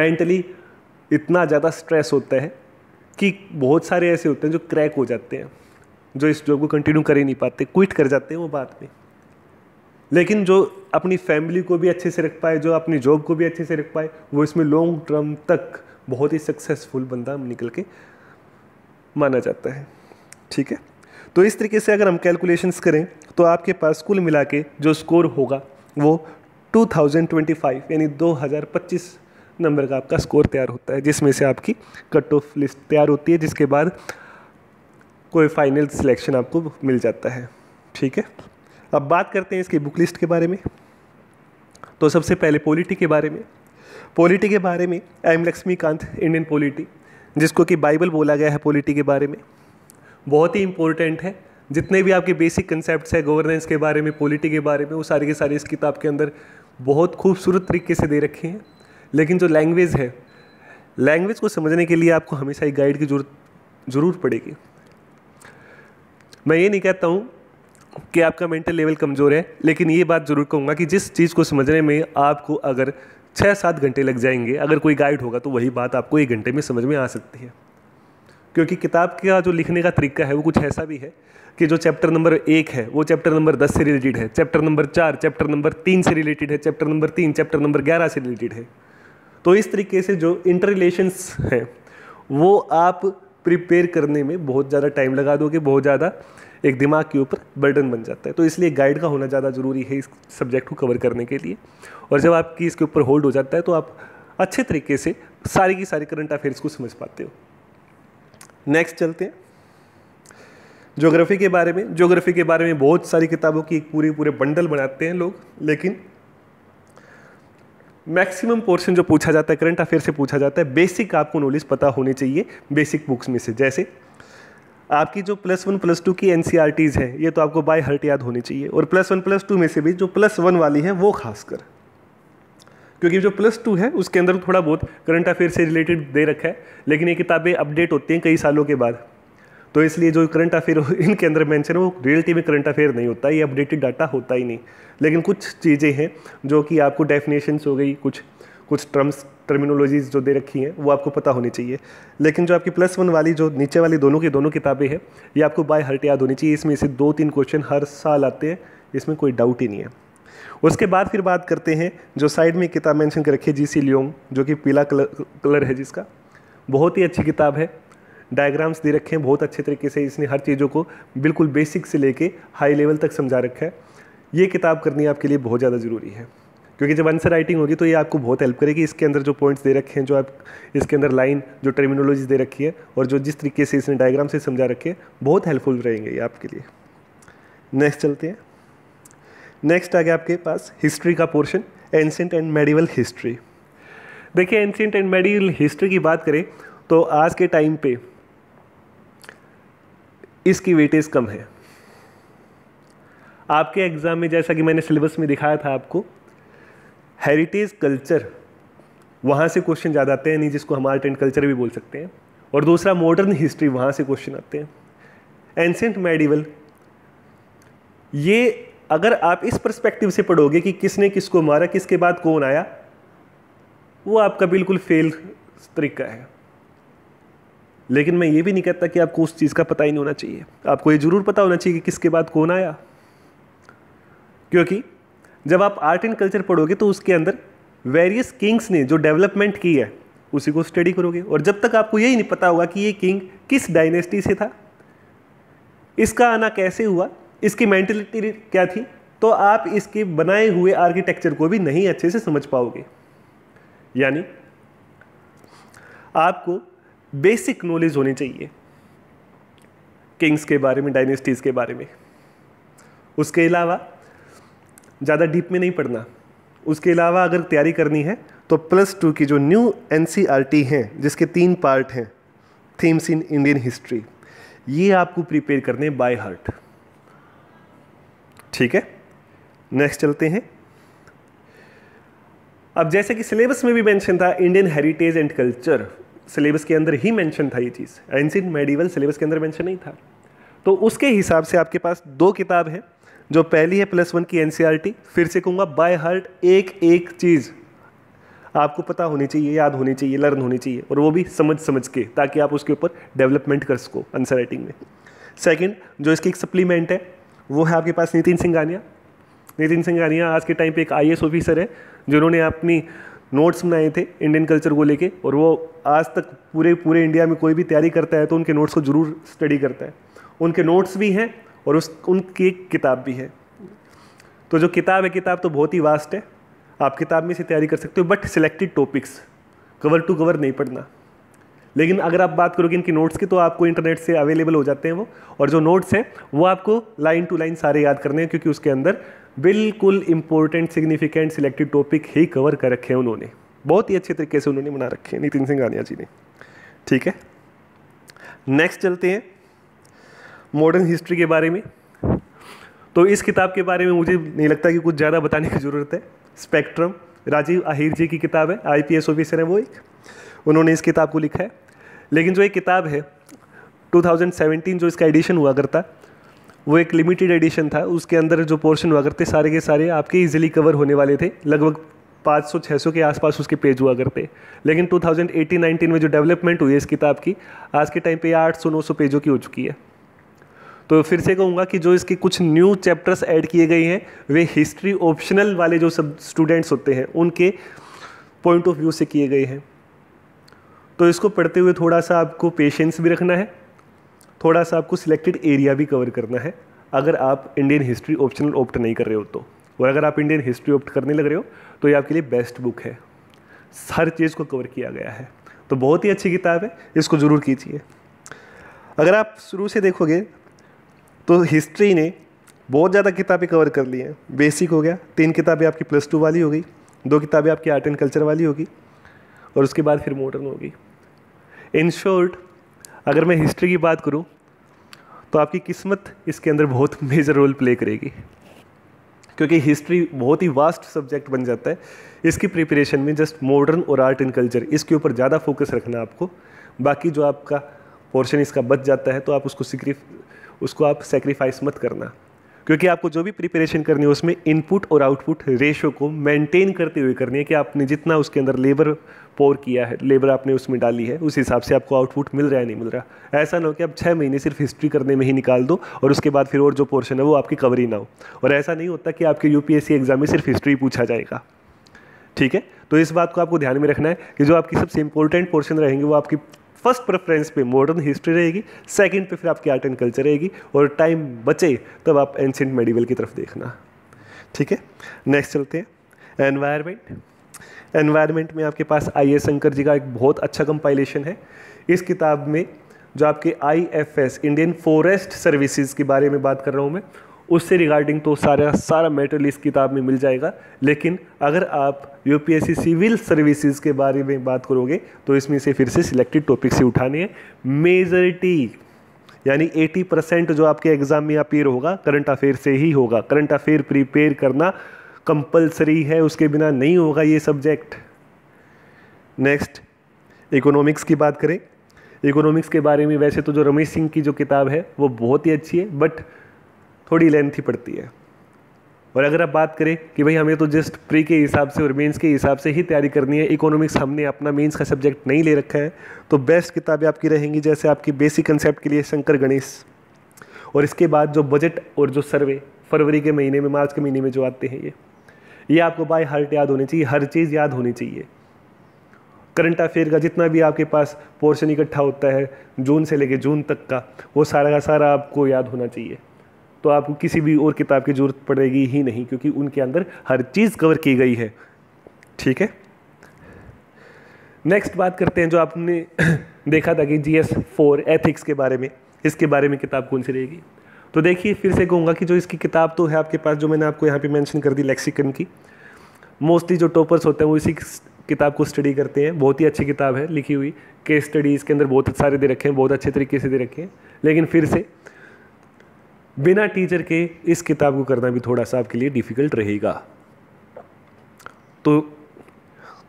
मेंटली इतना ज़्यादा स्ट्रेस होता है कि बहुत सारे ऐसे होते हैं जो क्रैक हो जाते हैं जो इस जॉब को कंटिन्यू कर ही नहीं पाते क्विट कर जाते हैं वो बाद में लेकिन जो अपनी फैमिली को भी अच्छे से रख पाए जो अपनी जॉब को भी अच्छे से रख पाए वो इसमें लॉन्ग टर्म तक बहुत ही सक्सेसफुल बंदा निकल के माना जाता है ठीक है तो इस तरीके से अगर हम कैलकुलेशंस करें तो आपके पास कुल मिला के जो स्कोर होगा वो 2025 यानी 2025 नंबर का आपका स्कोर तैयार होता है जिसमें से आपकी कट ऑफ लिस्ट तैयार होती है जिसके बाद कोई फाइनल सिलेक्शन आपको मिल जाता है ठीक है अब बात करते हैं इसकी बुक लिस्ट के बारे में तो सबसे पहले पॉलिटी के बारे में पॉलिटी के बारे में एम लक्ष्मीकांत इंडियन पॉलिटी जिसको कि बाइबल बोला गया है पॉलिटी के बारे में बहुत ही इम्पोर्टेंट है जितने भी आपके बेसिक कंसेप्ट है गवर्नेंस के बारे में पॉलिटी के बारे में वो सारे के सारे इस किताब के अंदर बहुत खूबसूरत तरीके से दे रखे हैं लेकिन जो लैंग्वेज है लैंग्वेज को समझने के लिए आपको हमेशा एक गाइड की जरूरत ज़रूर पड़ेगी मैं ये नहीं कहता हूँ कि आपका मेंटल लेवल कमज़ोर है लेकिन ये बात ज़रूर कहूँगा कि जिस चीज़ को समझने में आपको अगर छः सात घंटे लग जाएंगे अगर कोई गाइड होगा तो वही बात आपको एक घंटे में समझ में आ सकती है क्योंकि किताब का जो लिखने का तरीका है वो कुछ ऐसा भी है कि जो चैप्टर नंबर एक है वो चैप्टर नंबर दस से रिलेटेड है चैप्टर नंबर चार चैप्टर नंबर तीन से रिलेटेड है चैप्टर नंबर तीन चैप्टर नंबर ग्यारह से रिलेटेड है तो इस तरीके से जो इंटर रिलेशन्स हैं वो आप प्रिपेयर करने में बहुत ज़्यादा टाइम लगा दोगे बहुत ज़्यादा एक दिमाग के ऊपर बर्डन बन जाता है तो इसलिए गाइड का होना ज़्यादा ज़रूरी है इस सब्जेक्ट को कवर करने के लिए और जब आपकी इसके ऊपर होल्ड हो जाता है तो आप अच्छे तरीके से सारी की सारी करंट अफेयर्स को समझ पाते हो नेक्स्ट चलते हैं ज्योग्राफी के बारे में ज्योग्राफी के बारे में बहुत सारी किताबों की एक पूरे पूरे बंडल बनाते हैं लोग लेकिन मैक्सिमम पोर्शन जो पूछा जाता है करंट अफेयर से पूछा जाता है बेसिक आपको नॉलेज पता होनी चाहिए बेसिक बुक्स में से जैसे आपकी जो प्लस वन प्लस टू की एन e है ये तो आपको बाय हर्ट याद होनी चाहिए और प्लस वन प्लस टू में से भी जो प्लस वन वाली है वो खासकर क्योंकि जो प्लस टू है उसके अंदर थोड़ा बहुत करंट अफेयर से रिलेटेड दे रखा है लेकिन ये किताबें अपडेट होती हैं कई सालों के बाद तो इसलिए जो करंट अफेयर इनके अंदर मैंशन है वो रियलिटी में करंट अफेयर नहीं होता ये अपडेटेड डाटा होता ही नहीं लेकिन कुछ चीज़ें हैं जो कि आपको डेफिनेशंस हो गई कुछ कुछ टर्म्स टर्मिनोलॉजीज़ जो दे रखी हैं वो आपको पता होनी चाहिए लेकिन जो आपकी प्लस वन वाली जो नीचे वाली दोनों की दोनों किताबें हैं ये आपको बाय हर्ट याद होनी चाहिए इसमें से दो तीन क्वेश्चन हर साल आते हैं इसमें कोई डाउट ही नहीं है उसके बाद फिर बात करते हैं जो साइड में किताब मेंशन कर रखी है जी सी लियोंग जो कि पीला कलर कलर है जिसका बहुत ही अच्छी किताब है डायग्राम्स दे रखे हैं बहुत अच्छे तरीके से इसने हर चीज़ों को बिल्कुल बेसिक से लेके हाई लेवल तक समझा रखा है ये किताब करनी आपके लिए बहुत ज़्यादा ज़रूरी है क्योंकि जब आंसर राइटिंग होगी तो ये आपको बहुत हेल्प करेगी इसके अंदर जो पॉइंट्स दे रखे हैं जो आप इसके अंदर लाइन जो टर्मिनोलॉजी दे रखी है और जो जिस तरीके से इसने डायग्राम से समझा रखे है बहुत हेल्पफुल रहेंगे ये आपके लिए नेक्स्ट चलते हैं नेक्स्ट आ गया आपके पास हिस्ट्री का portion ancient and medieval history देखिए एंशेंट एंड मेडिवल हिस्ट्री की बात करें तो आज के टाइम पे इसकी वेटेज कम है आपके एग्ज़ाम में जैसा कि मैंने सिलेबस में दिखाया था आपको हेरिटेज कल्चर वहाँ से क्वेश्चन ज़्यादा आते हैं नहीं जिसको हम आर्ट एंड कल्चर भी बोल सकते हैं और दूसरा मॉडर्न हिस्ट्री वहाँ से क्वेश्चन आते हैं एंसेंट मेडिवल ये अगर आप इस परस्पेक्टिव से पढ़ोगे कि किसने किसको मारा किसके बाद कौन आया वो आपका बिल्कुल फेल तरीका है लेकिन मैं ये भी नहीं कहता कि आपको उस चीज़ का पता ही नहीं होना चाहिए आपको ये ज़रूर पता होना चाहिए कि किसके बाद कौन आया क्योंकि जब आप आर्ट एंड कल्चर पढ़ोगे तो उसके अंदर वेरियस किंग्स ने जो डेवलपमेंट की है उसी को स्टडी करोगे और जब तक आपको यही नहीं पता होगा कि ये किंग किस डायनेस्टी से था इसका आना कैसे हुआ इसकी मैंटेलिटी क्या थी तो आप इसके बनाए हुए आर्किटेक्चर को भी नहीं अच्छे से समझ पाओगे यानी आपको बेसिक नॉलेज होनी चाहिए किंग्स के बारे में डायनेस्टीज़ के बारे में उसके अलावा ज़्यादा डीप में नहीं पढ़ना उसके अलावा अगर तैयारी करनी है तो प्लस टू की जो न्यू एन e हैं जिसके तीन पार्ट हैं थीम्स इन इंडियन हिस्ट्री ये आपको प्रिपेयर करने बाय हार्ट ठीक है नेक्स्ट चलते हैं अब जैसे कि सिलेबस में भी मेंशन था Indian heritage and culture syllabus के अंदर ही मेंशन था ये चीज़ एंसिन मेडिवल सिलेबस के अंदर मेंशन नहीं था तो उसके हिसाब से आपके पास दो किताब है जो पहली है प्लस वन की एन e फिर से कहूँगा बाय हार्ट एक एक चीज़ आपको पता होनी चाहिए याद होनी चाहिए लर्न होनी चाहिए और वो भी समझ समझ के ताकि आप उसके ऊपर डेवलपमेंट कर सको आंसर राइटिंग में सेकंड जो इसकी एक सप्लीमेंट है वो है आपके पास नितिन सिंगानिया नितिन सिंगानिया आज के टाइम पे एक आई ऑफिसर है जिन्होंने अपनी नोट्स बनाए थे इंडियन कल्चर को लेके और वो आज तक पूरे पूरे इंडिया में कोई भी तैयारी करता है तो उनके नोट्स को ज़रूर स्टडी करता है उनके नोट्स भी हैं और उस उनकी एक किताब भी है तो जो किताब है किताब तो बहुत ही वास्ट है आप किताब में से तैयारी कर सकते हो but selected topics cover to cover नहीं पढ़ना लेकिन अगर आप बात करोगे इनके नोट्स की तो आपको इंटरनेट से अवेलेबल हो जाते हैं वो और जो नोट्स हैं वो आपको लाइन टू लाइन सारे याद करने हैं क्योंकि उसके अंदर बिल्कुल इंपॉर्टेंट सिग्निफिकेंट सिलेक्टेड टॉपिक ही कवर कर रखे हैं उन्होंने बहुत ही अच्छे तरीके से उन्होंने बना रखे हैं नितिन सिंह गानिया जी ने ठीक है नेक्स्ट चलते हैं मॉडर्न हिस्ट्री के बारे में तो इस किताब के बारे में मुझे नहीं लगता कि कुछ ज़्यादा बताने की ज़रूरत है स्पेक्ट्रम राजीव आहिर जी की किताब है आईपीएस ऑफिसर है वो एक उन्होंने इस किताब को लिखा है लेकिन जो ये किताब है 2017 जो इसका एडिशन हुआ करता वो एक लिमिटेड एडिशन था उसके अंदर जो पोर्शन हुआ करते सारे के सारे आपके इजीली कवर होने वाले थे लगभग 500-600 के आसपास उसके पेज हुआ करते लेकिन 2018-19 में जो डेवलपमेंट हुई है इस किताब की आज के टाइम पे नौ सौ पेजों की हो चुकी है तो फिर से कहूँगा कि जो इसके कुछ न्यू चैप्टर्स ऐड किए गए हैं वे हिस्ट्री ऑप्शनल वाले जो सब स्टूडेंट्स होते हैं उनके पॉइंट ऑफ व्यू से किए गए हैं तो इसको पढ़ते हुए थोड़ा सा आपको पेशेंस भी रखना है थोड़ा सा आपको सिलेक्टेड एरिया भी कवर करना है अगर आप इंडियन हिस्ट्री ऑप्शनल ऑप्ट नहीं कर रहे हो तो और अगर आप इंडियन हिस्ट्री ऑप्ट करने लग रहे हो तो ये आपके लिए बेस्ट बुक है हर चीज़ को कवर किया गया है तो बहुत ही अच्छी किताब है इसको ज़रूर कीजिए अगर आप शुरू से देखोगे तो हिस्ट्री ने बहुत ज़्यादा किताबें कवर कर ली हैं बेसिक हो गया तीन किताबें आपकी प्लस टू वाली हो गई दो किताबें आपकी आर्ट एंड कल्चर वाली होगी और उसके बाद फिर मॉडर्न होगी इन शॉर्ट अगर मैं हिस्ट्री की बात करूँ तो आपकी किस्मत इसके अंदर बहुत मेजर रोल प्ले करेगी क्योंकि हिस्ट्री बहुत ही वास्ट सब्जेक्ट बन जाता है इसकी प्रिपरेशन में जस्ट मॉडर्न और आर्ट एंड कल्चर इसके ऊपर ज़्यादा फोकस रखना आपको बाकी जो आपका पोर्शन इसका बच जाता है तो आप उसको सिक्रिफ उसको आप सेक्रीफाइस मत करना क्योंकि आपको जो भी प्रिपरेशन करनी है उसमें इनपुट और आउटपुट रेशो को मेंटेन करते हुए करनी है कि आपने जितना उसके अंदर लेबर पोर किया है लेबर आपने उसमें डाली है उस हिसाब से आपको आउटपुट मिल रहा है नहीं मिल रहा ऐसा ना हो कि आप छः महीने सिर्फ हिस्ट्री करने में ही निकाल दो और उसके बाद फिर और जो पोर्शन है वो आपकी कवर ही ना हो और ऐसा नहीं होता कि आपके यू एग्ज़ाम में सिर्फ हिस्ट्री पूछा जाएगा ठीक है तो इस बात को आपको ध्यान में रखना है कि जो आपकी सबसे इंपॉर्टेंट पोर्शन रहेंगे वो आपकी फर्स्ट प्रेफरेंस पे मॉडर्न हिस्ट्री रहेगी सेकंड पे फिर आपकी आर्ट एंड कल्चर रहेगी और टाइम बचे तब आप एंशेंट मेडिवल की तरफ देखना ठीक है नेक्स्ट चलते हैं एनवायरमेंट एनवायरनमेंट में आपके पास आई एस शंकर जी का एक बहुत अच्छा कंपाइलेशन है इस किताब में जो आपके I F S Indian forest services के बारे में बात कर रहा हूँ मैं उससे रिगार्डिंग तो सारा सारा मेटेरियल इस किताब में मिल जाएगा लेकिन अगर आप यूपीएससी सिविल सर्विसेज के बारे में बात करोगे तो इसमें से फिर से सिलेक्टेड टॉपिक से उठाने हैं मेजरिटी यानी 80 परसेंट जो आपके एग्ज़ाम में अपेयर होगा करंट अफेयर से ही होगा करंट अफेयर प्रिपेयर करना कंपलसरी है उसके बिना नहीं होगा ये सब्जेक्ट नेक्स्ट इकोनॉमिक्स की बात करें इकोनॉमिक्स के बारे में वैसे तो जो रमेश सिंह की जो किताब है वो बहुत ही अच्छी है बट थोड़ी लेंथी पड़ती है और अगर आप बात करें कि भाई हमें तो जस्ट प्री के हिसाब से और मेंस के हिसाब से ही तैयारी करनी है इकोनॉमिक्स हमने अपना मेंस का सब्जेक्ट नहीं ले रखा है तो बेस्ट किताबें आपकी रहेंगी जैसे आपकी बेसिक कंसेप्ट के लिए शंकर गणेश और इसके बाद जो बजट और जो सर्वे फरवरी के महीने में मार्च के महीने में जो आते हैं ये ये आपको बाय हार्ट याद होनी चाहिए हर चीज़ याद होनी चाहिए करंट अफेयर का जितना भी आपके पास पोर्शन इकट्ठा होता है जून से लेके जून तक का वो सारा का सारा आपको याद होना चाहिए तो आपको किसी भी और किताब की ज़रूरत पड़ेगी ही नहीं क्योंकि उनके अंदर हर चीज़ कवर की गई है ठीक है नेक्स्ट बात करते हैं जो आपने देखा था कि जी एस फोर एथिक्स के बारे में इसके बारे में किताब कौन सी रहेगी तो देखिए फिर से कहूँगा कि जो इसकी किताब तो है आपके पास जो मैंने आपको यहाँ पे मेंशन कर दी लेक्सिकन की मोस्टली जो टॉपर्स होते हैं वो इसी किताब को स्टडी करते हैं बहुत ही अच्छी किताब है लिखी हुई केस स्टडीज़ के अंदर बहुत सारे दे रखे हैं बहुत अच्छे तरीके से दे रखे हैं लेकिन फिर से बिना टीचर के इस किताब को करना भी थोड़ा सा आपके लिए डिफ़िकल्ट रहेगा तो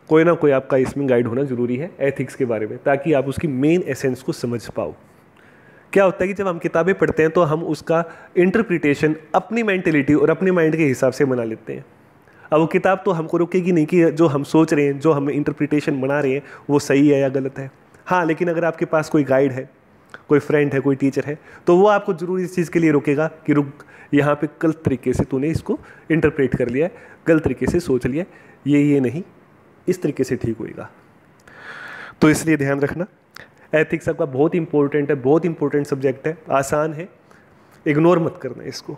कोई ना कोई आपका इसमें गाइड होना ज़रूरी है एथिक्स के बारे में ताकि आप उसकी मेन एसेंस को समझ पाओ क्या होता है कि जब हम किताबें पढ़ते हैं तो हम उसका इंटरप्रिटेशन अपनी मैंटेलिटी और अपने माइंड के हिसाब से बना लेते हैं अब वो किताब तो हमको रुकेगी नहीं कि जो हम सोच रहे हैं जो हम इंटरप्रिटेशन बना रहे हैं वो सही है या गलत है हाँ लेकिन अगर आपके पास कोई गाइड है कोई फ्रेंड है कोई टीचर है तो वो आपको ज़रूर इस चीज़ के लिए रोकेगा कि रुक यहाँ पे गलत तरीके से तूने इसको इंटरप्रेट कर लिया है गलत तरीके से सोच लिया ये ये नहीं इस तरीके से ठीक होएगा तो इसलिए ध्यान रखना एथिक्स आपका बहुत इंपॉर्टेंट है बहुत इंपॉर्टेंट सब्जेक्ट है आसान है इग्नोर मत करना इसको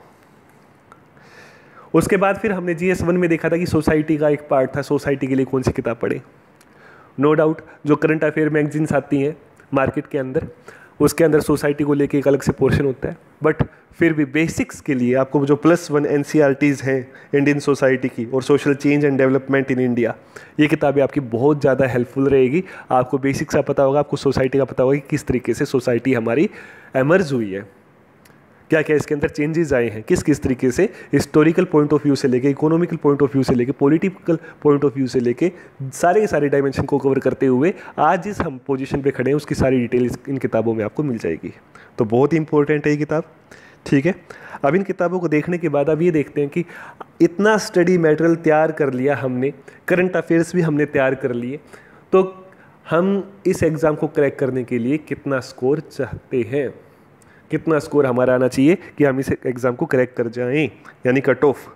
उसके बाद फिर हमने जी एस वन में देखा था कि सोसाइटी का एक पार्ट था सोसाइटी के लिए कौन सी किताब पढ़े नो no डाउट जो करंट अफेयर मैगजीन्स आती हैं मार्केट के अंदर उसके अंदर सोसाइटी को लेके एक अलग से पोर्शन होता है बट फिर भी बेसिक्स के लिए आपको जो प्लस वन एन हैं इंडियन सोसाइटी की और social change and development in India ये किताबें आपकी बहुत ज़्यादा हेल्पफुल रहेगी आपको बेसिक्स का पता होगा आपको सोसाइटी का पता होगा कि किस तरीके से सोसाइटी हमारी एमर्ज हुई है क्या क्या इसके अंदर चेंजेस आए हैं किस किस तरीके से हिस्टोरिकल पॉइंट ऑफ व्यू से लेके इकोनॉमिकल पॉइंट ऑफ व्यू से लेके पॉलिटिकल पॉइंट ऑफ व्यू से लेके सारे के सारे डायमेंशन को कवर करते हुए आज जिस हम पोजिशन पर खड़े हैं उसकी सारी डिटेल इन किताबों में आपको मिल जाएगी तो बहुत ही इंपॉर्टेंट है ये किताब ठीक है अब इन किताबों को देखने के बाद अब ये देखते हैं कि इतना स्टडी मटेरियल तैयार कर लिया हमने करंट अफेयर्स भी हमने तैयार कर लिए तो हम इस एग्ज़ाम को क्रैक करने के लिए कितना स्कोर चाहते हैं कितना स्कोर हमारा आना चाहिए कि हम इसे एग्ज़ाम को करेक्ट कर जाएं यानी कट ऑफ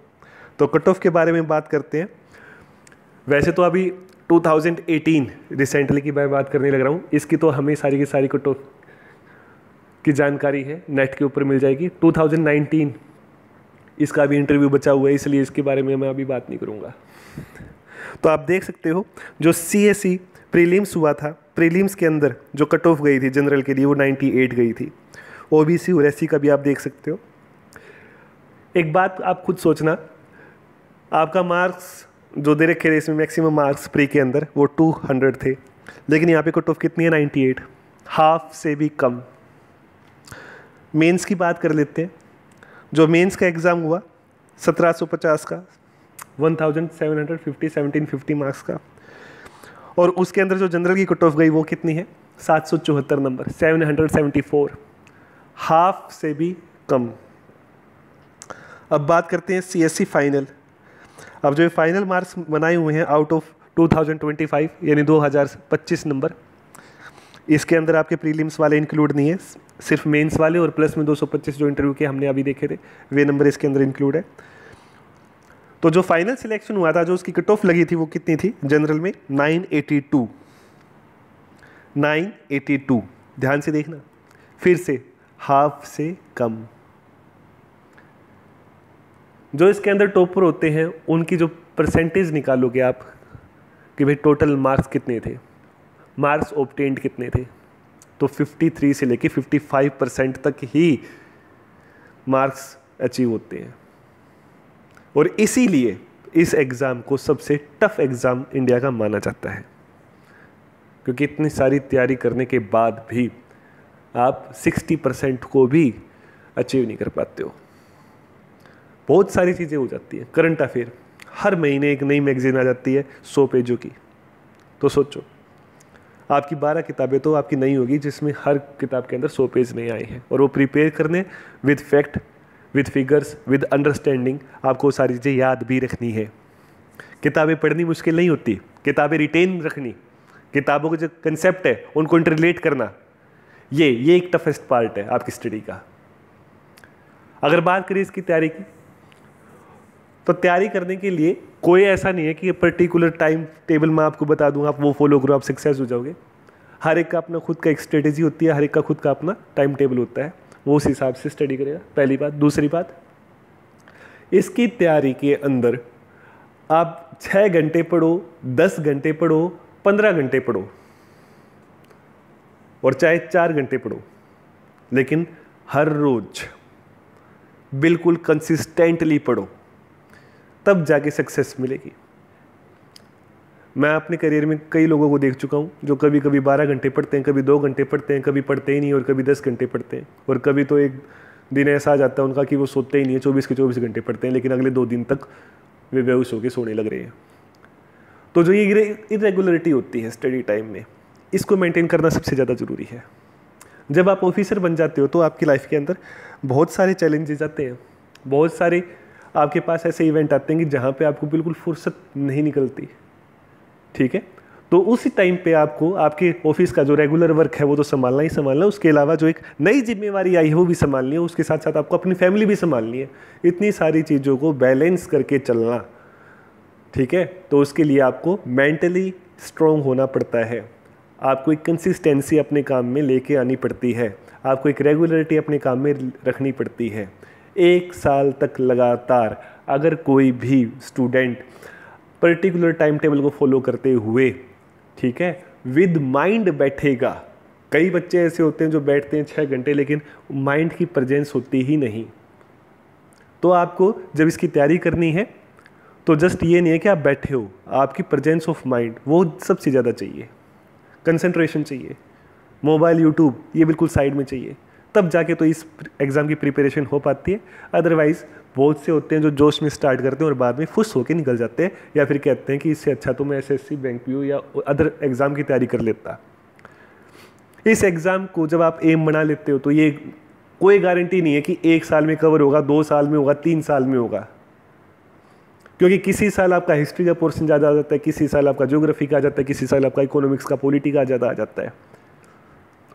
तो कट ऑफ के बारे में बात करते हैं वैसे तो अभी 2018 रिसेंटली की मैं बात करने लग रहा हूँ इसकी तो हमें सारी की सारी कट ऑफ की जानकारी है नेट के ऊपर मिल जाएगी 2019 इसका भी इंटरव्यू बचा हुआ है इसलिए इसके बारे में मैं अभी बात नहीं करूँगा तो आप देख सकते हो जो सी एस प्रीलिम्स हुआ था प्रीलिम्स के अंदर जो कट ऑफ गई थी जनरल के लिए वो 98 गई थी ओ बी सी सी का भी आप देख सकते हो एक बात आप खुद सोचना आपका मार्क्स जो दे रखे थे इसमें मैक्सिमम मार्क्स प्री के अंदर वो टू हंड्रेड थे लेकिन यहाँ पे कट ऑफ कितनी है नाइन्टी एट हाफ से भी कम मेंस की बात कर लेते हैं जो मेंस का एग्ज़ाम हुआ सत्रह सौ पचास का one thousand seven hundred fifty seventeen fifty marks का और उसके अंदर जो जनरल की कट ऑफ गई वो कितनी है सात सौ चौहत्तर नंबर seven hundred seventy four half से भी कम अब बात करते हैं सीएससी फाइनल अब जो फाइनल मार्क्स बनाए हुए हैं आउट ऑफ 2025 यानी 2025 नंबर इसके अंदर आपके प्रीलिम्स वाले इंक्लूड नहीं है सिर्फ मेंस वाले और प्लस में 225 जो इंटरव्यू के हमने अभी देखे थे वे नंबर इसके अंदर इंक्लूड है तो जो फाइनल सिलेक्शन हुआ था जो उसकी कट ऑफ लगी थी वो कितनी थी जनरल में 982 982 ध्यान से देखना फिर से हाफ से कम जो इसके अंदर टॉपर होते हैं उनकी जो परसेंटेज निकालोगे आप कि भाई टोटल मार्क्स कितने थे मार्क्स ऑप्टेंड कितने थे तो 53 से लेके 55 परसेंट तक ही मार्क्स अचीव होते हैं और इसीलिए इस एग्ज़ाम को सबसे टफ एग्ज़ाम इंडिया का माना जाता है क्योंकि इतनी सारी तैयारी करने के बाद भी आप 60 परसेंट को भी अचीव नहीं कर पाते हो बहुत सारी चीज़ें हो जाती हैं करंट अफेयर हर महीने एक नई मैगजीन आ जाती है सौ पेजों की तो सोचो आपकी बारह किताबें तो आपकी नई होगी जिसमें हर किताब के अंदर सौ पेज नहीं आए हैं और वो प्रिपेयर करने with fact with figures with understanding आपको सारी चीज़ें याद भी रखनी है किताबें पढ़नी मुश्किल नहीं होती किताबें रिटेन रखनी किताबों के जो कंसेप्ट है उनको इंटरलेट करना ये ये एक टफेस्ट पार्ट है आपकी स्टडी का अगर बात करें इसकी तैयारी की तो तैयारी करने के लिए कोई ऐसा नहीं है कि पर्टिकुलर टाइम टेबल मैं आपको बता दूं आप वो फॉलो करो आप सक्सेस हो जाओगे हर एक का अपना खुद का एक स्ट्रेटेजी होती है हर एक का खुद का अपना टाइम टेबल होता है वो उस हिसाब से स्टडी करेगा पहली बात दूसरी बात इसकी तैयारी के अंदर आप छः घंटे पढ़ो दस घंटे पढ़ो पंद्रह घंटे पढ़ो और चाहे चार घंटे पढ़ो लेकिन हर रोज बिल्कुल कंसिस्टेंटली पढ़ो तब जाके सक्सेस मिलेगी मैं अपने करियर में कई लोगों को देख चुका हूँ जो कभी कभी बारह घंटे पढ़ते हैं कभी दो घंटे पढ़ते हैं कभी पढ़ते ही नहीं और कभी दस घंटे पढ़ते हैं और कभी तो एक दिन ऐसा आ जाता है उनका कि वो सोते ही नहीं है चौबीस के चौबीस घंटे पढ़ते हैं लेकिन अगले दो दिन तक वे बेहोश होकर सोने लग रहे हैं तो जो ये इरेगुलरिटी होती है स्टडी टाइम में इसको मेंटेन करना सबसे ज़्यादा ज़रूरी है जब आप ऑफिसर बन जाते हो तो आपकी लाइफ के अंदर बहुत सारे चैलेंजेस आते हैं बहुत सारे आपके पास ऐसे इवेंट आते हैं कि जहाँ पे आपको बिल्कुल फुर्सत नहीं निकलती ठीक है तो उसी टाइम पे आपको आपके ऑफिस का जो रेगुलर वर्क है वो तो संभालना ही संभालना उसके अलावा जो एक नई जिम्मेवारी आई है वो भी संभालनी है उसके साथ साथ आपको अपनी फैमिली भी संभालनी है इतनी सारी चीज़ों को बैलेंस करके चलना ठीक है तो उसके लिए आपको मेंटली स्ट्रोंग होना पड़ता है आपको एक कंसिस्टेंसी अपने काम में लेके आनी पड़ती है आपको एक रेगुलरिटी अपने काम में रखनी पड़ती है एक साल तक लगातार अगर कोई भी स्टूडेंट पर्टिकुलर टाइम टेबल को फॉलो करते हुए ठीक है विद माइंड बैठेगा कई बच्चे ऐसे होते हैं जो बैठते हैं छः घंटे लेकिन माइंड की प्रजेंस होती ही नहीं तो आपको जब इसकी तैयारी करनी है तो जस्ट ये नहीं है कि आप बैठे हो आपकी प्रजेंस ऑफ माइंड वो सबसे ज़्यादा चाहिए कंसेंट्रेशन चाहिए मोबाइल यूट्यूब ये बिल्कुल साइड में चाहिए तब जाके तो इस एग्ज़ाम की प्रिपरेशन हो पाती है अदरवाइज़ बहुत से होते हैं जो जोश में स्टार्ट करते हैं और बाद में फुस होकर निकल जाते हैं या फिर कहते हैं कि इससे अच्छा तो मैं एस सी बैंक पी या अदर एग्ज़ाम की तैयारी कर लेता इस एग्ज़ाम को जब आप एम बना लेते हो तो ये कोई गारंटी नहीं है कि एक साल में कवर होगा दो साल में होगा तीन साल में होगा क्योंकि किसी साल आपका हिस्ट्री का पोर्शन ज़्यादा आ जाता है किसी साल आपका ज्योग्राफी का आ जाता है किसी साल आपका इकोनॉमिक्स का पॉलिटी का ज़्यादा आ जाता है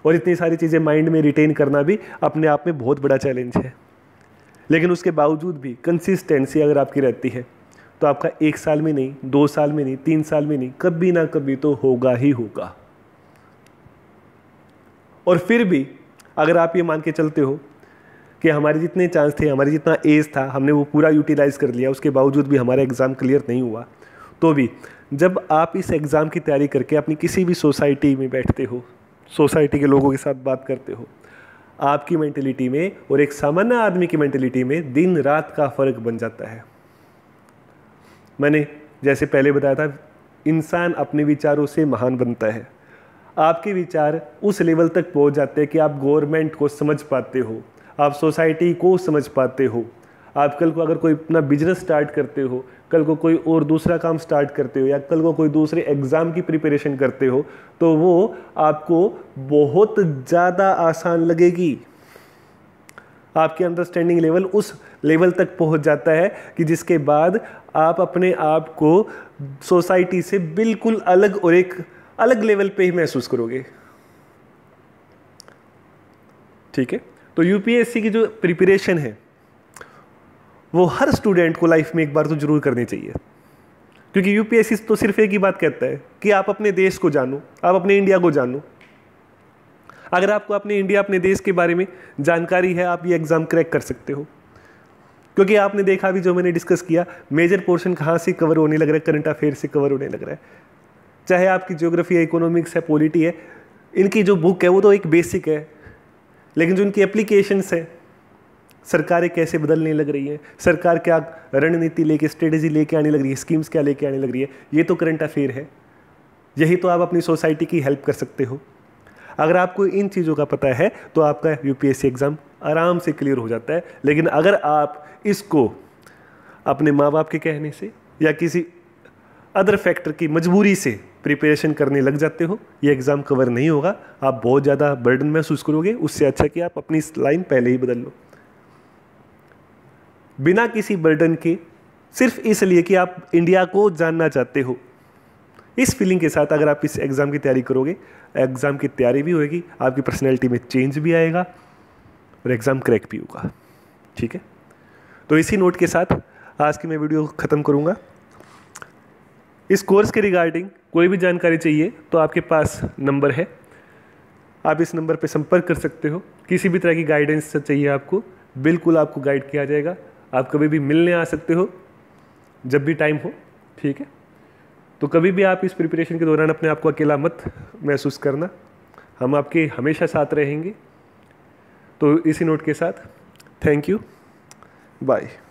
और इतनी सारी चीज़ें माइंड में रिटेन करना भी अपने आप में बहुत बड़ा चैलेंज है लेकिन उसके बावजूद भी कंसिस्टेंसी अगर आपकी रहती है तो आपका एक साल में नहीं दो साल में नहीं तीन साल में नहीं कभी ना कभी तो होगा ही होगा और फिर भी अगर आप ये मान के चलते हो कि हमारे जितने चांस थे हमारे जितना एज था हमने वो पूरा यूटिलाइज़ कर लिया उसके बावजूद भी हमारा एग्ज़ाम क्लियर नहीं हुआ तो भी जब आप इस एग्ज़ाम की तैयारी करके अपनी किसी भी सोसाइटी में बैठते हो सोसाइटी के लोगों के साथ बात करते हो आपकी मैंटेलिटी में और एक सामान्य आदमी की मैंटेलिटी में दिन रात का फ़र्क बन जाता है मैंने जैसे पहले बताया था इंसान अपने विचारों से महान बनता है आपके विचार उस लेवल तक पहुंच जाते हैं कि आप गवर्नमेंट को समझ पाते हो आप सोसाइटी को समझ पाते हो आप कल को अगर कोई अपना बिजनेस स्टार्ट करते हो कल को कोई और दूसरा काम स्टार्ट करते हो या कल को कोई दूसरे एग्ज़ाम की प्रिपरेशन करते हो तो वो आपको बहुत ज़्यादा आसान लगेगी आपके अंडरस्टैंडिंग लेवल उस लेवल तक पहुंच जाता है कि जिसके बाद आप अपने आप को सोसाइटी से बिल्कुल अलग और एक अलग लेवल पे ही महसूस करोगे ठीक है तो यूपीएससी की जो प्रिपरेशन है वो हर स्टूडेंट को लाइफ में एक बार तो ज़रूर करनी चाहिए क्योंकि यूपीएससी तो सिर्फ एक ही बात कहता है कि आप अपने देश को जानो आप अपने इंडिया को जानो अगर आपको अपने इंडिया अपने देश के बारे में जानकारी है आप ये एग्ज़ाम क्रैक कर सकते हो क्योंकि आपने देखा अभी जो मैंने डिस्कस किया मेजर पोर्शन कहाँ से कवर होने लग रहा है करंट अफेयर से कवर होने लग रहा है चाहे आपकी ज्योग्राफी है इकोनॉमिक्स है पॉलिटी है इनकी जो बुक है वो तो एक बेसिक है लेकिन जो इनकी एप्लीकेशंस हैं सरकारें कैसे बदलने लग रही हैं सरकार क्या रणनीति लेके स्ट्रेटेजी लेके आने लग रही है स्कीम्स क्या लेके आने लग रही है ये तो करंट अफेयर है यही तो आप अपनी सोसाइटी की हेल्प कर सकते हो अगर आपको इन चीज़ों का पता है तो आपका यूपीएससी एग्ज़ाम आराम से क्लियर हो जाता है लेकिन अगर आप इसको अपने माँ बाप के कहने से या किसी अदर फैक्टर की मजबूरी से प्रिपरेशन करने लग जाते हो ये एग्ज़ाम कवर नहीं होगा आप बहुत ज़्यादा बर्डन महसूस करोगे उससे अच्छा कि आप अपनी लाइन पहले ही बदल लो बिना किसी बर्डन के सिर्फ इसलिए कि आप इंडिया को जानना चाहते हो इस फीलिंग के साथ अगर आप इस एग्ज़ाम की तैयारी करोगे एग्ज़ाम की तैयारी भी होगी आपकी पर्सनैलिटी में चेंज भी आएगा और एग्ज़ाम क्रैक भी होगा ठीक है तो इसी नोट के साथ आज की मैं वीडियो ख़त्म करूँगा इस कोर्स के रिगार्डिंग कोई भी जानकारी चाहिए तो आपके पास नंबर है आप इस नंबर पर संपर्क कर सकते हो किसी भी तरह की गाइडेंस चाहिए आपको बिल्कुल आपको गाइड किया जाएगा आप कभी भी मिलने आ सकते हो जब भी टाइम हो ठीक है तो कभी भी आप इस प्रिपरेशन के दौरान अपने आप को अकेला मत महसूस करना हम आपके हमेशा साथ रहेंगे तो इसी नोट के साथ थैंक यू बाय